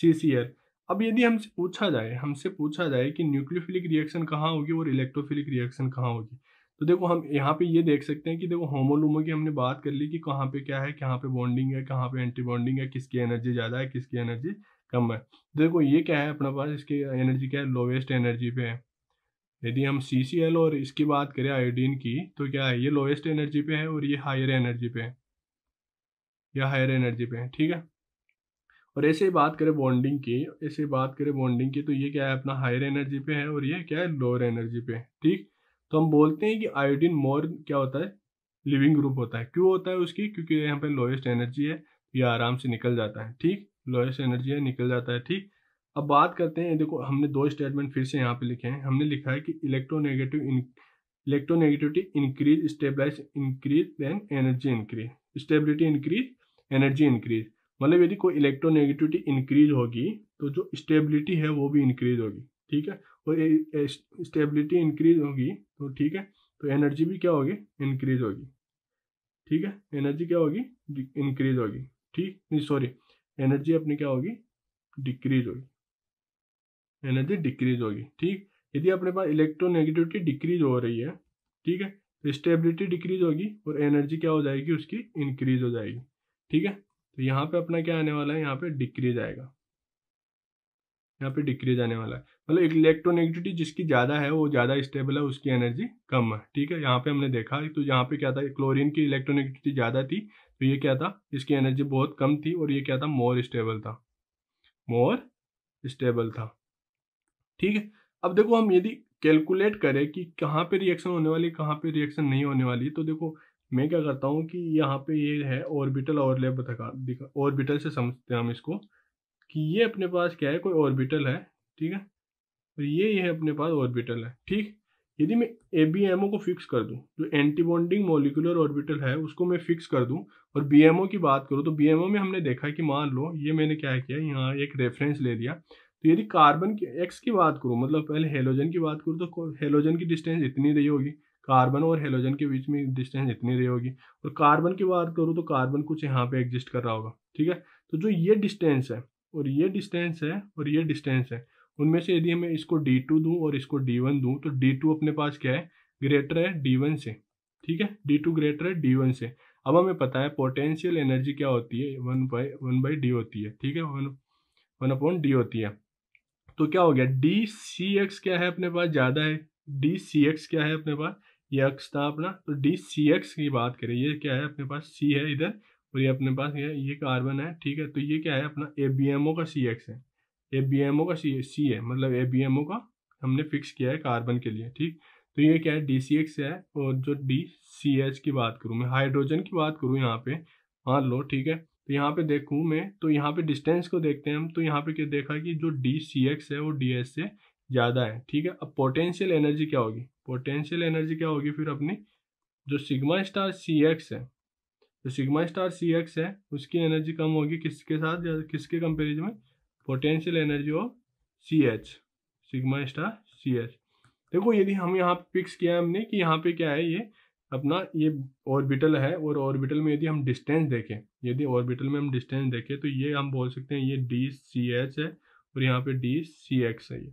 सी सी एल अब यदि हमसे पूछा जाए हमसे पूछा जाए कि न्यूक्लियोफिलिक रिएक्शन कहाँ होगी और इलेक्ट्रोफिलिक रिएक्शन कहाँ होगी तो देखो हम यहाँ पे ये देख सकते हैं कि देखो होमोलूमो की हमने बात कर ली कि कहाँ पे क्या है कहाँ पे बॉन्डिंग है कहाँ पे एंटी बॉन्डिंग है किसकी एनर्जी ज़्यादा है किसकी एनर्जी कम है देखो ये क्या है अपने पास इसकी एनर्जी क्या है लोवेस्ट एनर्जी पे है यदि हम सी सी एल और इसकी बात करें आयोडीन की तो क्या है ये लोएस्ट एनर्जी पे है और ये हायर एनर्जी पे है या हायर एनर्जी पे है ठीक है और ऐसे ही बात करें बॉन्डिंग की ऐसे बात करें बॉन्डिंग की तो ये क्या है अपना हायर एनर्जी पे है और ये क्या है लोअर एनर्जी पे है ठीक तो हम बोलते हैं कि आयोडीन मोर क्या होता है लिविंग ग्रुप होता है क्यों होता है उसकी क्योंकि यहाँ पे लोएस्ट एनर्जी है तो ये आराम से निकल जाता है ठीक लोएस्ट एनर्जी है निकल जाता है ठीक अब बात करते हैं देखो हमने दो स्टेटमेंट फिर से यहाँ पे लिखे हैं हमने लिखा है कि electronegative in electronegativity increase stabilize increase then energy increase stability increase energy increase मतलब यदि कोई इलेक्ट्रोनेगेटिविटी इंक्रीज होगी तो जो स्टेबिलिटी है वो भी इंक्रीज होगी ठीक है और स्टेबिलिटी इंक्रीज होगी तो ठीक है तो एनर्जी भी क्या होगी इंक्रीज होगी ठीक है एनर्जी क्या होगी इंक्रीज होगी ठीक नहीं सॉरी एनर्जी अपनी क्या होगी डिक्रीज होगी एनर्जी डिक्रीज होगी ठीक यदि अपने पास इलेक्ट्रोनेगेटिविटी डिक्रीज हो रही है ठीक है तो स्टेबिलिटी डिक्रीज होगी और एनर्जी क्या हो जाएगी उसकी इंक्रीज हो जाएगी ठीक है तो यहाँ पे अपना क्या आने वाला है यहाँ पे डिक्रीज आएगा यहाँ पे डिक्रीज आने वाला है मतलब इलेक्ट्रोनेगेटिविटी जिसकी ज़्यादा है वो ज़्यादा स्टेबल है उसकी एनर्जी कम है ठीक है यहाँ पे हमने देखा तो यहाँ पे क्या था क्लोरिन की इलेक्ट्रोनेगेटिविटी ज़्यादा थी तो ये क्या था इसकी एनर्जी बहुत कम थी और ये क्या था मोर स्टेबल था मोर स्टेबल था ठीक है अब देखो हम यदि कैलकुलेट करें कि कहाँ पे रिएक्शन होने वाली है कहाँ पे रिएक्शन नहीं होने वाली तो देखो मैं क्या करता हूँ कि यहाँ पे ये है ऑर्बिटल ओवरलैप दिखा दिखा ऑर्बिटल से समझते हैं हम इसको कि ये अपने पास क्या है कोई ऑर्बिटल है ठीक है और तो ये ये अपने पास ऑर्बिटल है ठीक यदि मैं ए बी एम ओ को फिक्स कर दूँ जो एंटीबॉन्डिंग मोलिकुलर ऑर्बिटल है उसको मैं फिक्स कर दूँ और बी एम ओ की बात करूँ तो बी एम ओ में हमने देखा कि मान लो ये मैंने क्या किया यहाँ एक रेफरेंस ले लिया तो यदि कार्बन की एक्स की बात करूँ मतलब पहले हेलोजन की बात करूँ तो हेलोजन की डिस्टेंस इतनी रही होगी कार्बन और हेलोजन के बीच में डिस्टेंस इतनी रही होगी और कार्बन की बात करूँ तो कार्बन कुछ यहाँ पे एग्जिस्ट कर रहा होगा ठीक है तो जो ये डिस्टेंस है और ये डिस्टेंस है और ये डिस्टेंस है उनमें से यदि मैं इसको डी टू दूँ और इसको डी वन दूँ तो डी टू अपने पास क्या है ग्रेटर है डी वन से ठीक है डी टू ग्रेटर है डी वन से अब हमें पता है पोटेंशियल एनर्जी क्या होती है one by one by D होती है ठीक है वन वन अपॉन डी होती है तो क्या हो गया डी सी एक्स क्या है अपने पास ज़्यादा है डी सी एक्स क्या है अपने पास ये एक्स था अपना तो डी सी एक्स की बात करें ये क्या है अपने पास सी है इधर और ये अपने पास ये ये कार्बन है ठीक है तो ये क्या है अपना ए बी एम ओ का सी एक्स है ए बी एम ओ का सी सी है मतलब ए बी एम ओ का हमने फिक्स किया है कार्बन के लिए ठीक तो ये क्या है डी सी एक्स है और जो डी सी एच की बात करूँ मैं हाइड्रोजन की बात करूँ यहाँ पे मान लो ठीक है तो यहाँ पे देखूँ मैं तो यहाँ पे डिस्टेंस को देखते हैं हम तो यहाँ पे क्या देखा कि जो डी सी एक्स है वो डी एस से ज़्यादा है ठीक है अब पोटेंशियल एनर्जी क्या होगी पोटेंशियल एनर्जी क्या होगी फिर अपनी जो सिग्मा स्टार सी एक्स है जो सिग्मा स्टार सी एक्स है उसकी एनर्जी कम होगी किसके साथ या किसके कंपेरिजन में potential energy of C H sigma star C H देखो यदि हम यहाँ फिक्स किया हमने कि यहाँ पे क्या है ये अपना ये ऑर्बिटल है और ऑर्बिटल में यदि हम डिस्टेंस देखें यदि ऑर्बिटल में हम डिस्टेंस देखें तो ये हम बोल सकते हैं ये डी सी एच है और यहाँ पे डी सी एक्स है ये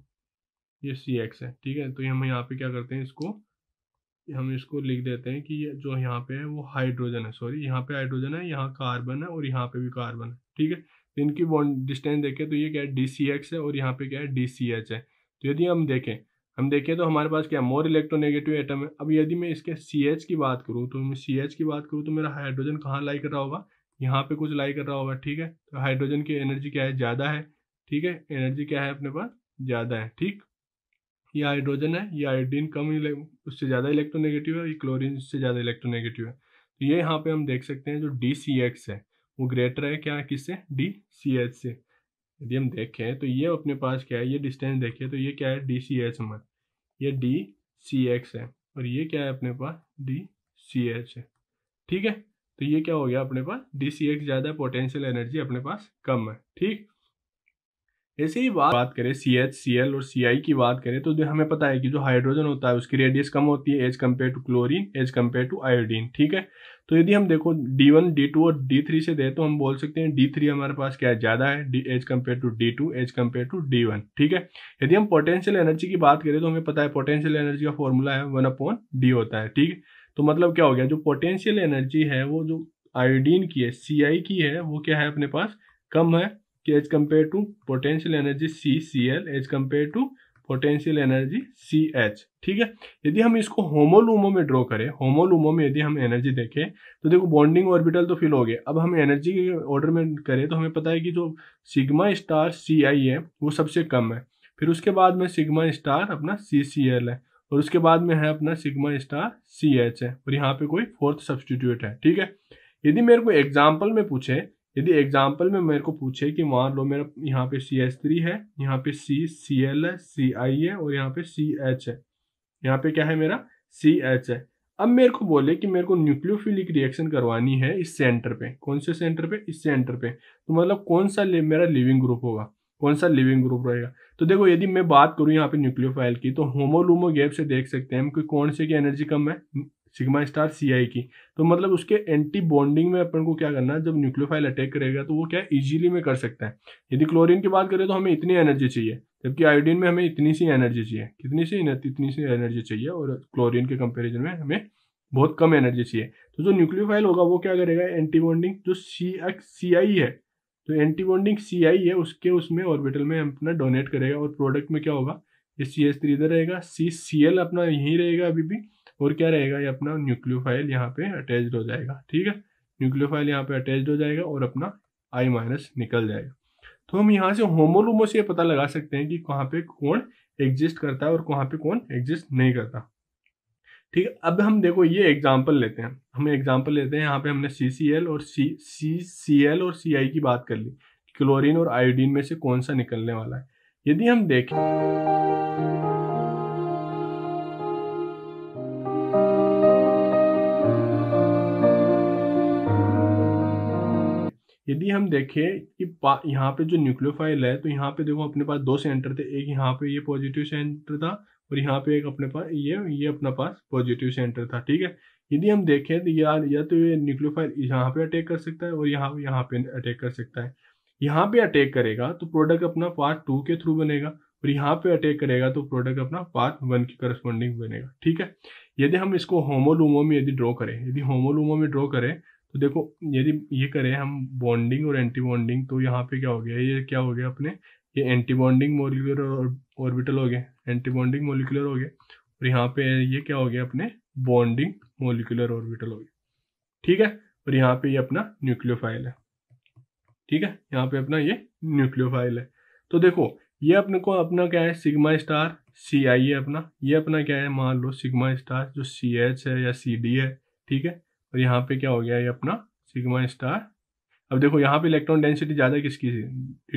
ये सी एक्स है ठीक है तो हम यहाँ पे क्या करते हैं इसको हम इसको लिख देते हैं कि ये जो यहाँ पे है वो हाइड्रोजन है सॉरी यहाँ पे हाइड्रोजन है यहाँ कार्बन है और यहाँ पे भी कार्बन है ठीक है तो इनकी बॉन्ड डिस्टेंस देखें तो ये क्या है डी सी एक्स है और यहाँ पे क्या है डी सी एच है तो यदि हम देखें हम देखें तो हमारे पास क्या मोर इलेक्ट्रोनेगेटिव एटम है अब यदि मैं इसके सी एच की बात करूँ तो सी एच की बात करूँ तो मेरा हाइड्रोजन कहाँ लाई कर रहा होगा यहाँ पे कुछ लाई कर रहा होगा ठीक है तो हाइड्रोजन की एनर्जी क्या है ज़्यादा है ठीक है एनर्जी क्या है अपने पास ज़्यादा है ठीक ये हाइड्रोजन है ये आयोडीन कम उससे ज़्यादा इलेक्ट्रोनेगेटिव है ये क्लोरीन उससे ज़्यादा इलेक्ट्रोनेगेटिव है तो ये यहाँ पे हम देख सकते हैं जो डी सी एक्स है वो ग्रेटर है क्या किससे डी सी एच से यदि हम देखें तो ये अपने पास क्या है ये डिस्टेंस देखें तो ये क्या है डी सी एच हमारे ये डी सी एक्स है और ये क्या है अपने पास डी सी एच है ठीक है तो ये क्या हो गया अपने पास डी सी एक्स ज़्यादा पोटेंशियल एनर्जी अपने पास कम है ठीक ऐसे ही बात बात करें सी एच सी एल और सी आई तो तो तो की बात करें तो हमें पता है कि जो हाइड्रोजन होता है उसकी रेडियस कम होती है as compare to chlorine as compare to iodine ठीक है तो यदि हम देखो डी वन डी टू और डी थ्री से दे तो हम बोल सकते हैं डी थ्री हमारे पास क्या है ज़्यादा है as compare to D two as compare to D one ठीक है यदि हम पोटेंशियल एनर्जी की बात करें तो हमें पता है पोटेंशियल एनर्जी का फॉर्मूला है वन अपॉन डी होता है ठीक है तो मतलब क्या हो गया जो पोटेंशियल एनर्जी है वो जो आयोडीन की है सी आई की है वो क्या है अपने पास कम है कि as compare to potential energy C C L as compare to potential energy C H ठीक है यदि हम इसको होमोलूमो में ड्रॉ करें होमोलूमो में यदि हम एनर्जी देखें तो देखो बॉन्डिंग ऑर्बिटल तो फिल हो गए अब हम एनर्जी के ऑर्डर में करें तो हमें पता है कि जो सिग्मा स्टार सी आई है वो सबसे कम है फिर उसके बाद में सिग्मा स्टार अपना सी सी एल है और उसके बाद में है अपना सिग्मा स्टार सी एच है और यहाँ पे कोई फोर्थ सब्सटीट्यूट है ठीक है यदि मेरे को एग्जाम्पल में पूछे यदि एग्जाम्पल में मेरे को पूछे कि मान लो मेरा यहाँ पे सी एच थ्री है यहाँ पे सी सी एल है सी आई है और यहाँ पे सी एच है यहाँ पे क्या है मेरा सी एच है अब मेरे को बोले कि मेरे को न्यूक्लियोफिलिक रिएक्शन करवानी है इस सेंटर पे कौन से सेंटर पे इस सेंटर पे तो मतलब कौन सा मेरा लिविंग ग्रुप होगा कौन सा लिविंग ग्रुप रहेगा तो देखो यदि मैं बात करूँ यहाँ पे न्यूक्लियोफाइल की तो होमोलूमो गैप से देख सकते हैं कि कौन से की एनर्जी कम है सिग्मा स्टार सी आई की तो मतलब उसके एंटी बॉन्डिंग में अपन को क्या करना है जब न्यूक्लियोफाइल अटैक करेगा तो वो क्या इजीली में कर सकता है यदि क्लोरीन की बात करें तो हमें इतनी एनर्जी चाहिए जबकि आयोडीन में हमें इतनी सी एनर्जी चाहिए कितनी सी इतनी सी एनर्जी चाहिए और क्लोरीन के कंपेरिजन में हमें बहुत कम एनर्जी चाहिए तो जो न्यूक्लियोफाइल होगा वो क्या करेगा एंटी बॉन्डिंग जो सी एक्स सी आई है तो एंटी बॉन्डिंग सी आई है उसके उसमें ऑर्बिटल में अपना डोनेट करेगा और प्रोडक्ट में क्या होगा ये सी एस थ्री इधर रहेगा सी सी एल अपना यहीं रहेगा अभी भी और क्या रहेगा ये अपना न्यूक्लियोफाइल यहाँ पे अटैच हो जाएगा ठीक है न्यूक्लियोफाइल यहाँ पे अटैच हो जाएगा और अपना आई माइनस निकल जाएगा तो हम यहाँ से होमोलोमो से पता लगा सकते हैं कि कहाँ पे कौन एग्जिस्ट करता है और कहाँ पे कौन एग्जिस्ट नहीं करता ठीक है अब हम देखो ये एग्जाम्पल लेते हैं हम एग्जाम्पल लेते हैं यहाँ पे हमने सी सी एल और सी सी सी एल और सी आई की बात कर ली क्लोरीन और आयोडीन में से कौन सा निकलने वाला है यदि हम देखें यदि हम देखें कि यहाँ पे जो न्यूक्लियोफाइल है तो यहाँ पे देखो अपने पास दो सेंटर थे एक यहाँ पे ये पॉजिटिव सेंटर था और यहाँ पे एक अपने पास ये ये अपना पास पॉजिटिव सेंटर था ठीक है यदि हम देखें तो या या तो ये न्यूक्लियोफाइल यहाँ पे अटैक कर सकता है और यहाँ यहाँ पे अटैक कर सकता है यहाँ पे अटैक करेगा तो प्रोडक्ट अपना पार्ट टू के थ्रू बनेगा और यहाँ पे अटैक करेगा तो प्रोडक्ट अपना पार्ट वन की करस्पॉन्डिंग बनेगा ठीक है यदि हम इसको होमोलूमो में यदि ड्रॉ करें यदि होमोलूमो में ड्रॉ करें तो देखो यदि ये करें हम बॉन्डिंग और एंटी बॉन्डिंग तो यहाँ पे क्या हो गया ये क्या हो गया अपने ये एंटी बॉन्डिंग मोलिकुलर ऑर्बिटल हो गए एंटी बॉन्डिंग मोलिकुलर हो गए और यहाँ पे ये क्या हो गया अपने बॉन्डिंग मोलिकुलर ऑर्बिटल हो गए ठीक है और यहाँ पे ये अपना न्यूक्लियोफाइल है ठीक है यहाँ पे अपना ये न्यूक्लियोफाइल है तो देखो ये अपने को अपना क्या है सिग्मा स्टार सी आई है अपना ये अपना क्या है मान लो सिग्मा स्टार जो सी एच है या सी डी है ठीक है और यहाँ पे क्या हो गया ये अपना सिग्मा स्टार अब देखो यहाँ पे इलेक्ट्रॉन डेंसिटी ज़्यादा किसकी थी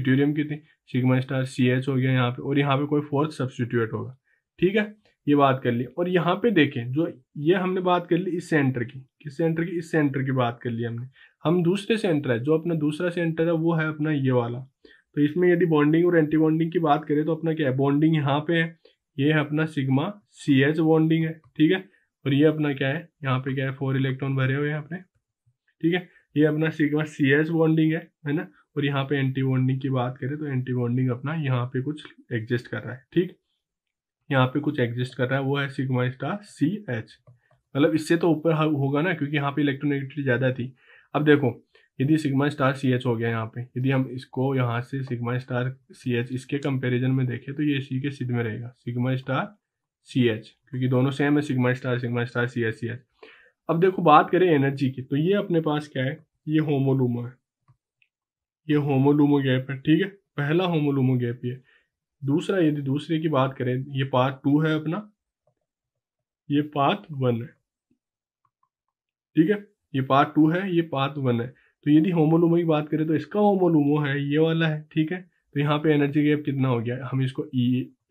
इट्यूरियम की थी सिग्मा स्टार सी एच हो गया यहाँ पे और यहाँ पे कोई फोर्थ सब्सिट्यूट होगा ठीक है ये बात कर ली और यहाँ पे देखें जो ये हमने बात कर ली इस सेंटर की किस सेंटर की इस सेंटर की बात कर ली हमने हम दूसरे सेंटर है जो अपना दूसरा सेंटर है वो है अपना ये वाला तो इसमें यदि बॉन्डिंग और एंटी बॉन्डिंग की बात करें तो अपना क्या है बॉन्डिंग यहाँ पे है ये है अपना सिग्मा सी एच बॉन्डिंग है ठीक है और ये अपना क्या है यहाँ पे क्या है फोर इलेक्ट्रॉन भरे हुए हैं अपने ठीक है ये अपना सिग्मा सी एस बॉन्डिंग है है ना और यहाँ पे एंटी बॉन्डिंग की बात करें तो एंटी बॉन्डिंग अपना यहाँ पे कुछ एग्जिस्ट कर रहा है ठीक यहाँ पे कुछ एग्जिस्ट कर रहा है वो है सिग्मा स्टार सी एच मतलब इससे तो ऊपर होगा ना क्योंकि यहाँ पे इलेक्ट्रोनेगेटिविटी ज़्यादा थी अब देखो यदि सिग्मा स्टार सी एच हो गया यहाँ पे यदि हम इसको यहाँ से सिग्मा स्टार सी एच इसके कंपेरिजन में देखें तो ये सी के सिद्ध में रहेगा सिग्मा स्टार सी एच क्योंकि दोनों सेम है sigma star sigma star C H C H अब देखो बात करें एनर्जी की तो ये अपने पास क्या है ये होमोलूमो है ये होमोलूमो गैप है ठीक है पहला होमोलूमो गैप ये दूसरा यदि दूसरे की बात करें ये पार्ट टू है अपना ये पार्ट वन है ठीक है ये पार्ट टू है ये पार्ट वन है तो यदि होमोलूमो की बात करें तो इसका होमोलूमो है ये वाला है ठीक है तो यहाँ पे एनर्जी गैप कितना हो गया हम इसको ई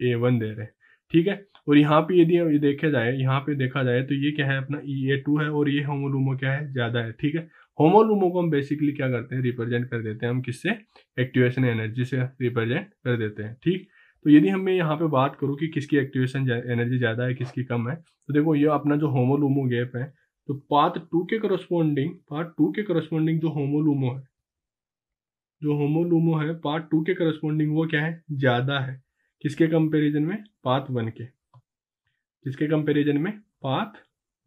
ए वन दे रहे हैं ठीक है और यहाँ पे यदि ये देखा जाए यहाँ पे देखा जाए तो ये क्या है अपना ई e टू है और ये होमोलूमो क्या है ज़्यादा है ठीक है होमोलूमो को हम बेसिकली क्या करते हैं रिप्रेजेंट कर देते हैं हम किससे एक्टिवेशन एनर्जी से रिप्रेजेंट कर देते हैं ठीक तो यदि हम मैं यहाँ पे बात करूँ कि किसकी एक्टिवेशन एनर्जी ज़्यादा है किसकी कम है तो देखो ये अपना जो होमोलूमो गैप है तो पार्ट टू के करस्पॉन्डिंग पार्ट टू के करस्पॉन्डिंग जो होमोलूमो है जो होमोलूमो है पार्ट टू के करस्पॉन्डिंग वो क्या है ज़्यादा है किसके कंपेरिजन में पार्ट वन के किसके कंपैरिजन में पाथ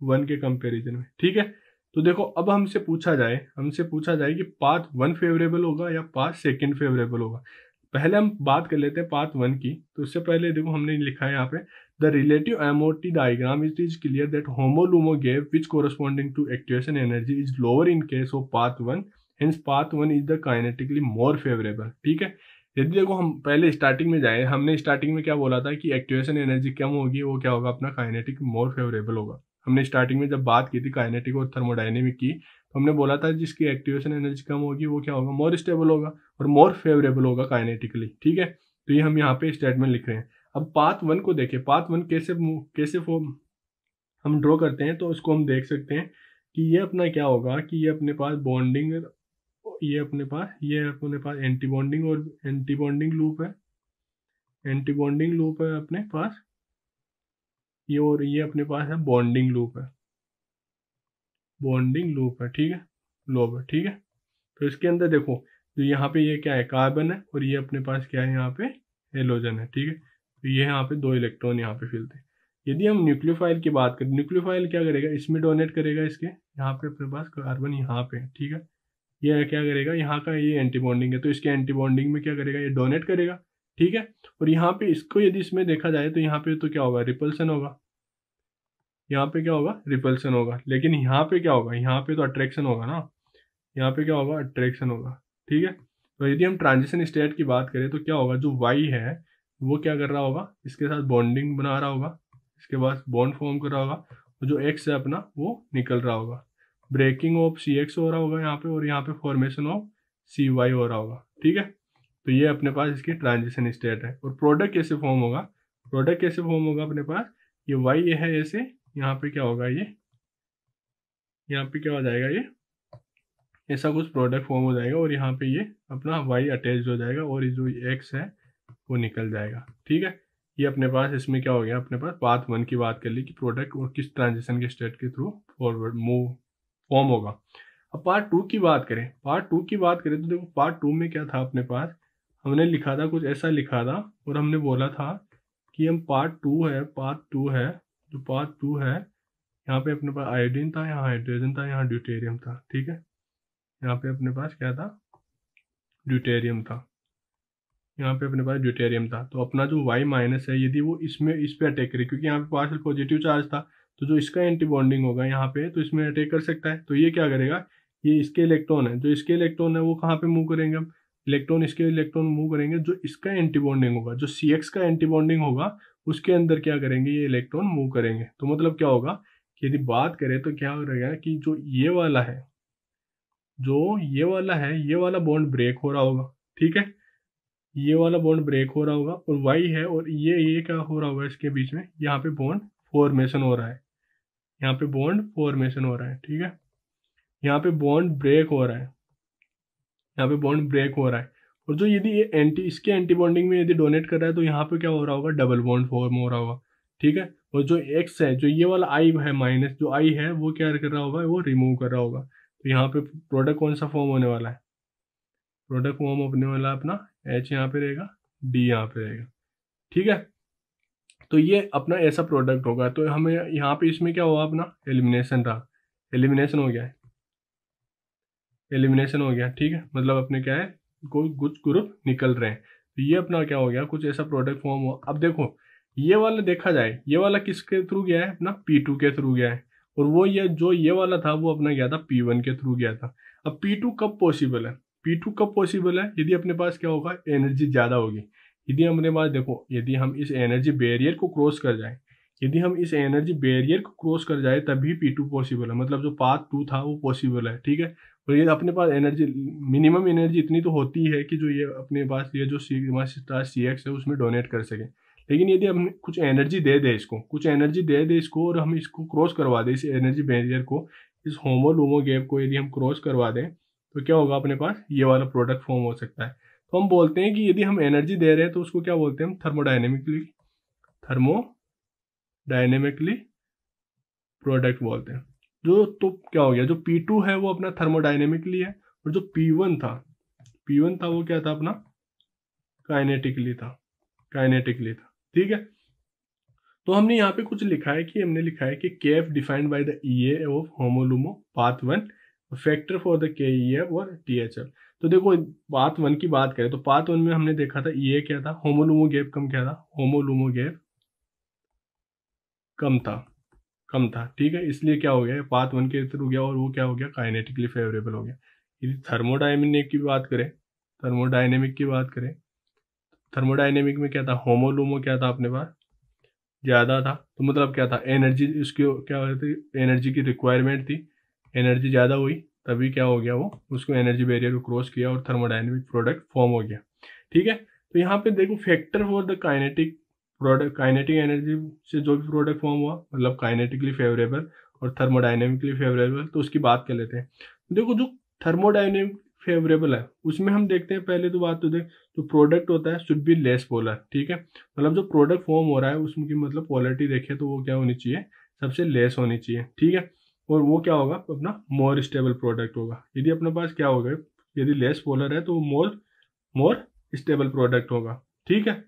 वन के कंपैरिजन में ठीक है तो देखो अब हमसे पूछा जाए हमसे पूछा जाए कि पाथ वन फेवरेबल होगा या पाथ सेकेंड फेवरेबल होगा पहले हम बात कर लेते हैं पाथ वन की तो उससे पहले देखो हमने लिखा है यहाँ पे the relative MOT diagram it is clear that HOMO LUMO gap which corresponding to activation energy is lower in case of path one hence path one is the kinetically more favourable ठीक है यदि देखो हम पहले स्टार्टिंग में जाए हमने starting में क्या बोला था कि एक्टिवेशन एनर्जी कम होगी वो क्या होगा अपना काइनेटिक मोर फेवरेबल होगा हमने स्टार्टिंग में जब बात की थी काइनेटिक और थर्मोडाइनेमिक की तो हमने बोला था जिसकी एक्टिवेशन एनर्जी कम होगी वो क्या होगा मोर स्टेबल होगा और मोर फेवरेबल होगा काइनेटिकली ठीक है तो ये हम यहाँ पे स्टेटमेंट लिख रहे हैं अब पाथ वन को देखें पाथ वन कैसे कैसे फॉर्म हम ड्रॉ करते हैं तो उसको हम देख सकते हैं कि ये अपना क्या होगा कि ये अपने पास बॉन्डिंग ये अपने पास ये अपने पास एंटी बॉन्डिंग और एंटी बॉन्डिंग लूप है एंटी बॉन्डिंग लूप है अपने पास ये और ये अपने पास है बॉन्डिंग लूप है बॉन्डिंग लूप है ठीक है लोब है ठीक है तो इसके अंदर देखो तो यहाँ पे ये क्या है कार्बन है और ये अपने पास क्या है यहाँ पे एलोजन है ठीक है तो ये यहाँ पे दो इलेक्ट्रॉन यहाँ पे फिलते हैं यदि हम न्यूक्लियोफाइल की बात करें न्यूक्लियोफाइल क्या करेगा इसमें डोनेट करेगा इसके यहाँ पे अपने पास कार्बन यहाँ पे ठीक है ये क्या करेगा यहाँ का ये एंटी बॉन्डिंग है तो इसके एंटी बॉन्डिंग में क्या करेगा ये डोनेट करेगा ठीक है और यहाँ पे इसको यदि इसमें देखा जाए तो यहाँ पे तो क्या होगा रिपल्सन होगा यहाँ पे क्या होगा रिपल्सन होगा लेकिन यहाँ पे क्या होगा यहाँ पे तो अट्रैक्शन होगा ना यहाँ पे क्या होगा अट्रैक्शन होगा ठीक है तो यदि हम ट्रांजिशन स्टेट की बात करें तो क्या होगा जो वाई है वो क्या कर रहा होगा इसके साथ बॉन्डिंग बना रहा होगा इसके बाद बॉन्ड फॉर्म कर रहा होगा और जो एक्स है अपना वो निकल रहा होगा ब्रेकिंग ऑफ सी एक्स हो रहा होगा यहाँ पे और यहाँ पे फॉर्मेशन ऑफ सी वाई हो रहा होगा ठीक है तो ये अपने पास इसकी ट्रांजिशन स्टेट है और प्रोडक्ट कैसे फॉर्म होगा प्रोडक्ट कैसे फॉर्म होगा अपने पास ये वाई ये है ऐसे यहाँ पे क्या होगा ये यहाँ पे क्या हो जाएगा ये ऐसा कुछ प्रोडक्ट फॉर्म हो जाएगा और यहाँ पे ये अपना वाई अटैच हो जाएगा और ये जो एक्स है वो निकल जाएगा ठीक है ये अपने पास इसमें क्या हो गया अपने पास पाथ वन की बात कर ली कि प्रोडक्ट और किस ट्रांजेक्शन के स्टेट के थ्रू फॉरवर्ड मूव फॉर्म होगा अब पार्ट टू की बात करें पार्ट टू की बात करें तो देखो पार्ट टू में क्या था अपने पास हमने लिखा था कुछ ऐसा लिखा था और हमने बोला था कि हम पार्ट टू है पार्ट टू है जो पार्ट टू है यहाँ पे अपने पास आयोडीन था यहाँ हाइड्रोजन था यहाँ ड्यूटेरियम था ठीक है यहाँ पे अपने पास क्या था ड्यूटेरियम था यहाँ पे अपने पास ड्यूटेरियम था तो अपना जो वाई माइनस है यदि वो इसमें इस पे अटैक करे क्योंकि यहाँ पे पार्सल पॉजिटिव चार्ज था तो जो इसका एंटी बॉन्डिंग होगा यहाँ पे तो इसमें अटैक कर सकता है तो ये क्या करेगा ये इसके इलेक्ट्रॉन है जो इसके इलेक्ट्रॉन है वो कहाँ पे मूव करेंगे हम इलेक्ट्रॉन इसके इलेक्ट्रॉन मूव करेंगे जो इसका एंटी बॉन्डिंग होगा जो सी एक्स का एंटी बॉन्डिंग होगा उसके अंदर क्या करेंगे ये इलेक्ट्रॉन मूव करेंगे तो मतलब क्या होगा यदि बात करें तो क्या हो रहेगा कि जो ये वाला है जो ये वाला है ये वाला बॉन्ड ब्रेक हो रहा होगा ठीक है ये वाला बॉन्ड ब्रेक हो रहा होगा और वाई है और ये ये क्या हो रहा होगा इसके बीच में यहाँ पे बॉन्ड फॉर्मेशन हो रहा है यहाँ पे बॉन्ड फॉर्मेशन हो रहा है ठीक है यहाँ पे बॉन्ड ब्रेक हो रहा है यहाँ पे बॉन्ड ब्रेक हो रहा है और जो यदि ये एंटी इसके एंटी बॉन्डिंग में यदि डोनेट कर रहा है तो यहाँ पे क्या हो रहा होगा डबल बॉन्ड फॉर्म हो रहा होगा ठीक है और जो एक्स है जो ये वाला आई है माइनस जो आई है वो क्या कर रहा होगा वो रिमूव कर रहा होगा तो यहाँ पे प्रोडक्ट कौन सा फॉर्म होने वाला है प्रोडक्ट फॉर्म होने वाला अपना एच यहाँ पे रहेगा डी यहाँ पे रहेगा ठीक है तो ये अपना ऐसा प्रोडक्ट होगा तो हमें यहाँ पे इसमें क्या हुआ अपना एलिमिनेशन रहा एलिमिनेशन हो गया है एलिमिनेशन हो गया ठीक है मतलब अपने क्या है कोई कुछ ग्रुप निकल रहे हैं तो ये अपना क्या हो गया कुछ ऐसा प्रोडक्ट फॉर्म हुआ अब देखो ये वाला देखा जाए ये वाला किसके थ्रू गया है अपना पी टू के थ्रू गया है और वो ये जो ये वाला था वो अपना गया था पी वन के थ्रू गया था अब पी टू कब पॉसिबल है पी टू कब पॉसिबल है यदि अपने पास क्या होगा एनर्जी ज़्यादा होगी यदि हमने बात देखो यदि हम इस एनर्जी बैरियर को क्रॉस कर जाए यदि हम इस एनर्जी बैरियर को क्रॉस कर जाए तभी पी टू पॉसिबल है मतलब जो पाथ टू था वो पॉसिबल है ठीक है और ये अपने पास एनर्जी मिनिमम एनर्जी इतनी तो होती है कि जो ये अपने पास ये जो सी सी एक्स है उसमें डोनेट कर सके लेकिन यदि हम कुछ एनर्जी दे दे इसको कुछ एनर्जी दे दे इसको और हम इसको क्रॉस करवा दें इस एनर्जी बैरियर को इस होमो लोमो गैप को यदि हम क्रॉस करवा दें तो क्या होगा अपने पास ये वाला प्रोडक्ट फॉर्म हो सकता है तो हम बोलते हैं कि यदि हम एनर्जी दे रहे हैं तो उसको क्या बोलते हैं हम थर्मोडाइनेमिकली थर्मो डायनेमिकली प्रोडक्ट बोलते हैं जो तो क्या हो गया जो P2 है वो अपना थर्मोडाइनेमिकली है और जो P1 था P1 था वो क्या था अपना काइनेटिकली था काइनेटिकली था ठीक है तो हमने यहाँ पे कुछ लिखा है कि हमने लिखा है कि K F defined by the E A of HOMO LUMO path one factor for the K E F और टी एच एल तो देखो पार्ट वन की बात करें तो पार्ट वन में हमने देखा था ये क्या था होमोलूमो गैप कम क्या था होमोलूमो गैप कम था कम था ठीक है इसलिए क्या हो गया पाथ वन के थ्रू गया और वो क्या हो गया काइनेटिकली फेवरेबल हो गया यदि थर्मोडाइमिक की बात करें थर्मोडाइनेमिक की बात करें थर्मोडाइनेमिक में क्या था होमोलूमो क्या था अपने पास ज़्यादा था तो मतलब क्या था एनर्जी उसकी क्या हो रही थी एनर्जी की रिक्वायरमेंट थी एनर्जी ज़्यादा हुई तभी क्या हो गया वो उसको एनर्जी बैरियर को क्रॉस किया और थर्मोडाइनमिक प्रोडक्ट फॉर्म हो गया ठीक है तो यहाँ पे देखो factor for the kinetic product kinetic energy से जो भी प्रोडक्ट फॉर्म हुआ मतलब काइनेटिकली फेवरेबल और थर्मोडाइनमिकली फेवरेबल तो उसकी बात कर लेते हैं देखो जो थर्मोडाइनमिक फेवरेबल है उसमें हम देखते हैं पहले तो बात तो देख जो प्रोडक्ट होता है शुड बी लेस पोलर ठीक है मतलब जो प्रोडक्ट फॉर्म हो रहा है उसकी मतलब पॉलिटी देखे तो वो क्या होनी चाहिए सबसे लेस होनी चाहिए ठीक है और वो क्या होगा अपना मोर स्टेबल प्रोडक्ट होगा यदि अपने पास क्या होगा यदि लेस पोलर है तो वो मोर मोर स्टेबल प्रोडक्ट होगा ठीक है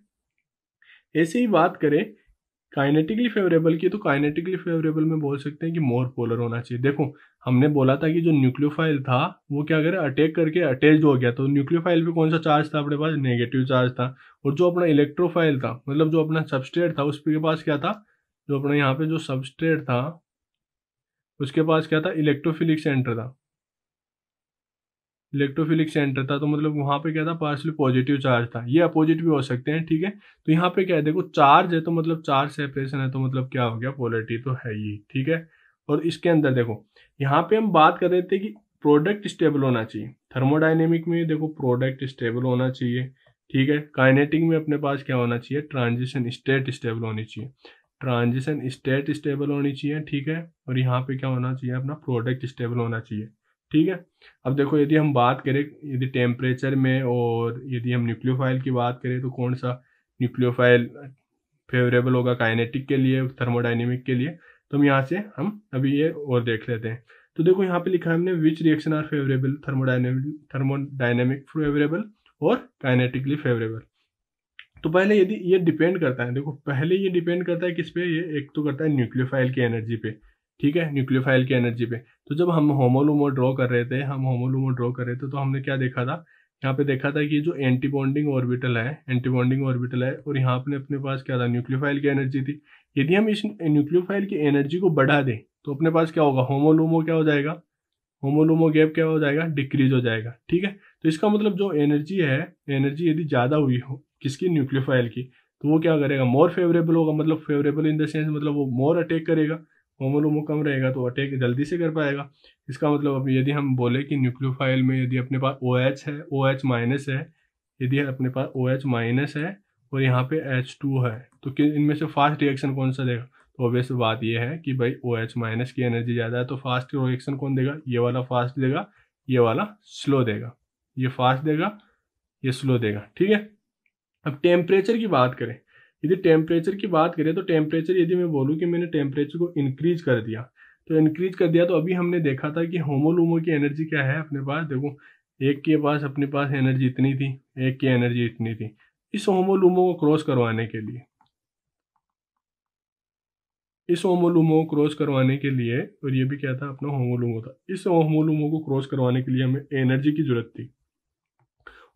ऐसे ही बात करें काइनेटिकली फेवरेबल की तो काइनेटिकली फेवरेबल में बोल सकते हैं कि मोर पोलर होना चाहिए देखो हमने बोला था कि जो न्यूक्लियोफाइल था वो क्या करे अटैक करके अटैच हो गया तो न्यूक्लियोफाइल पे कौन सा चार्ज था अपने पास नेगेटिव चार्ज था और जो अपना इलेक्ट्रोफाइल था मतलब जो अपना सबस्ट्रेट था उस पास क्या था जो अपना यहाँ पे जो सबस्ट्रेट था उसके पास क्या था इलेक्ट्रोफिलिक सेंटर था इलेक्ट्रोफिलिक सेंटर था तो मतलब वहाँ पे क्या था पार्सली पॉजिटिव चार्ज था ये अपोजिट भी हो सकते हैं ठीक है तो यहाँ पे क्या है देखो चार्ज है तो मतलब चार्ज सेपरेशन है तो मतलब क्या हो गया पोलिटी तो है ही ठीक है और इसके अंदर देखो यहाँ पे हम बात कर रहे थे कि प्रोडक्ट स्टेबल होना चाहिए थर्मोडाइनेमिक में देखो प्रोडक्ट स्टेबल होना चाहिए ठीक है काइनेटिक में अपने पास क्या होना चाहिए ट्रांजिशन स्टेट स्टेबल होनी चाहिए ट्रांजिशन स्टेट स्टेबल होनी चाहिए ठीक है और यहाँ पे क्या होना चाहिए अपना प्रोडक्ट स्टेबल होना चाहिए ठीक है अब देखो यदि हम बात करें यदि टेम्परेचर में और यदि हम न्यूक्लियोफाइल की बात करें तो कौन सा न्यूक्लियोफाइल फेवरेबल होगा काइनेटिक के लिए थर्मोडाइनेमिक के लिए तो हम यहाँ से हम अभी ये और देख लेते हैं तो देखो यहाँ पे लिखा है हमने which reaction are favourable thermodynamic thermodynamic favourable और काइनेटिकली फेवरेबल तो पहले यदि ये डिपेंड करता है देखो पहले ये डिपेंड करता है किस पे ये एक तो करता है न्यूक्लियोफाइल की एनर्जी पे ठीक है न्यूक्लियोफाइल की एनर्जी पे तो जब हम होमोलोमो ड्रॉ कर रहे थे हम होमोलोमो ड्रॉ कर रहे थे तो हमने क्या देखा था यहाँ पे देखा था कि जो एंटी बॉन्डिंग ऑर्बिटल है एंटी बॉन्डिंग ऑर्बिटल है और यहाँ अपने अपने पास क्या था न्यूक्लियोफाइल की एनर्जी थी यदि हम इस न्यूक्लियोफाइल की एनर्जी को बढ़ा दें तो अपने पास क्या होगा होमोलोमो क्या हो जाएगा होमोलोमो गैप क्या हो जाएगा डिक्रीज हो जाएगा ठीक है तो इसका मतलब जो एनर्जी है एनर्जी यदि ज़्यादा हुई हो किसकी न्यूक्लियोफाइल की तो वो क्या करेगा मोर फेवरेबल होगा मतलब फेवरेबल इन द सेंस मतलब वो मोर अटैक करेगा मोमोलोमो मतलब कम रहेगा तो अटैक जल्दी से कर पाएगा इसका मतलब अब यदि हम बोले कि न्यूक्लियोफाइल में यदि अपने पास ओ OH है ओ OH माइनस है यदि अपने पास ओ OH माइनस है और यहाँ पे एच टू है तो इनमें से फास्ट रिएक्शन कौन सा देगा तो ऑब्वियस बात यह है कि भाई ओ OH माइनस की एनर्जी ज़्यादा है तो फास्ट रिएक्शन कौन देगा ये वाला फास्ट देगा ये वाला स्लो देगा ये फास्ट देगा ये स्लो देगा ठीक है अब टेम्परेचर की बात करें यदि टेम्परेचर की बात करें तो टेम्परेचर यदि मैं बोलूँ कि मैंने टेम्परेचर को इंक्रीज कर दिया तो इंक्रीज कर दिया तो अभी हमने देखा था कि होमोलूमो की एनर्जी क्या है अपने पास देखो एक के पास अपने पास एनर्जी इतनी थी एक की एनर्जी इतनी थी इस होमोलूमो को क्रॉस करवाने के लिए इस होमोलूमो को क्रॉस करवाने के लिए और ये भी क्या था अपना होमोलूमो था इस होमोलूमो को क्रॉस करवाने के लिए हमें एनर्जी की जरूरत थी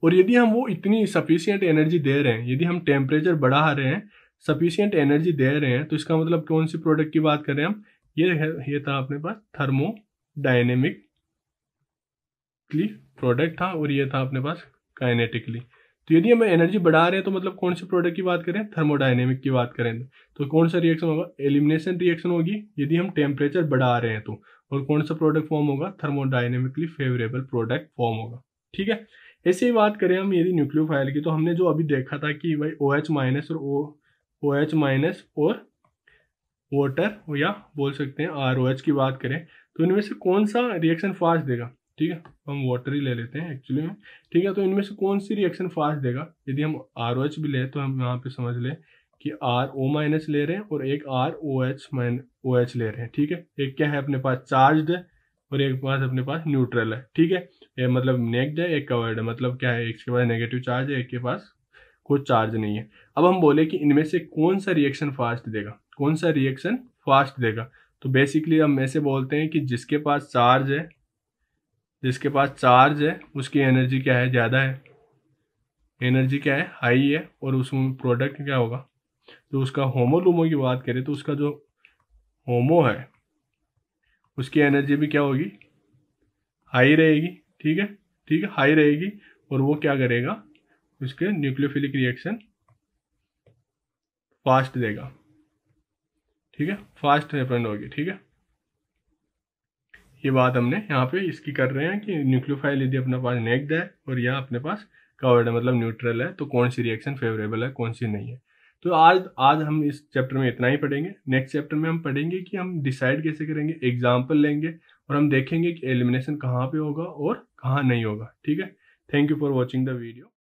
और यदि हम वो इतनी सफिशियंट एनर्जी दे रहे हैं यदि हम टेम्परेचर बढ़ा रहे हैं सफिशियंट एनर्जी दे रहे हैं तो इसका मतलब कौन सी प्रोडक्ट की बात कर रहे हैं हम ये ये था अपने पास थर्मो डायनेमिकली प्रोडक्ट था और ये था अपने पास काइनेटिकली तो यदि हम एनर्जी बढ़ा रहे हैं तो मतलब कौन से प्रोडक्ट की बात करें थर्मोडाइनेमिक की बात करें तो कौन सा रिएक्शन होगा एलिमिनेशन रिएक्शन होगी यदि हम टेम्परेचर बढ़ा रहे हैं तो और कौन सा प्रोडक्ट फॉर्म होगा थर्मोडाइनेमिकली फेवरेबल प्रोडक्ट फॉर्म होगा ठीक है ऐसे ही बात करें हम यदि न्यूक्लियोफाइल की तो हमने जो अभी देखा था कि भाई ओ एच माइनस और ओ ओ एच माइनस और वाटर या बोल सकते हैं आर ओ एच की बात करें तो इनमें से कौन सा रिएक्शन फास्ट देगा ठीक है तो हम वाटर ही ले लेते हैं एक्चुअली में ठीक है तो इनमें से कौन सी रिएक्शन फास्ट देगा यदि हम आर ओ एच भी लें तो हम यहाँ पे समझ लें कि आर ओ माइनस ले रहे हैं और एक R O H minus O H ले रहे हैं ठीक है एक क्या है अपने पास चार्ज है और एक पास अपने पास न्यूट्रल है ठीक है ये मतलब नेक्ड है एक कवर्ड है मतलब क्या है एक के पास नेगेटिव चार्ज है एक के पास कोई चार्ज नहीं है अब हम बोले कि इनमें से कौन सा रिएक्शन फास्ट देगा कौन सा रिएक्शन फास्ट देगा तो बेसिकली हम ऐसे बोलते हैं कि जिसके पास चार्ज है जिसके पास चार्ज है उसकी एनर्जी क्या है ज़्यादा है एनर्जी क्या है हाई है और उसमें प्रोडक्ट क्या होगा तो उसका होमो लूमो की बात करें तो उसका जो होमो है उसकी एनर्जी भी क्या होगी हाई रहेगी ठीक है ठीक है हाई रहेगी और वो क्या करेगा उसके न्यूक्लियोफिलिक रिएक्शन फास्ट देगा ठीक है फास्ट हैपन होगी ठीक है ये बात हमने यहाँ पे इसकी कर रहे हैं कि न्यूक्लियोफाइल यदि अपने पास नेक्ड है और यह अपने पास कवर्ड है मतलब न्यूट्रल है तो कौन सी रिएक्शन फेवरेबल है कौन सी नहीं है तो आज आज हम इस चैप्टर में इतना ही पढ़ेंगे नेक्स्ट चैप्टर में हम पढ़ेंगे कि हम डिसाइड कैसे करेंगे एग्जाम्पल लेंगे और हम देखेंगे कि एलिमिनेशन कहाँ पे होगा और कहाँ नहीं होगा ठीक है thank you for watching the video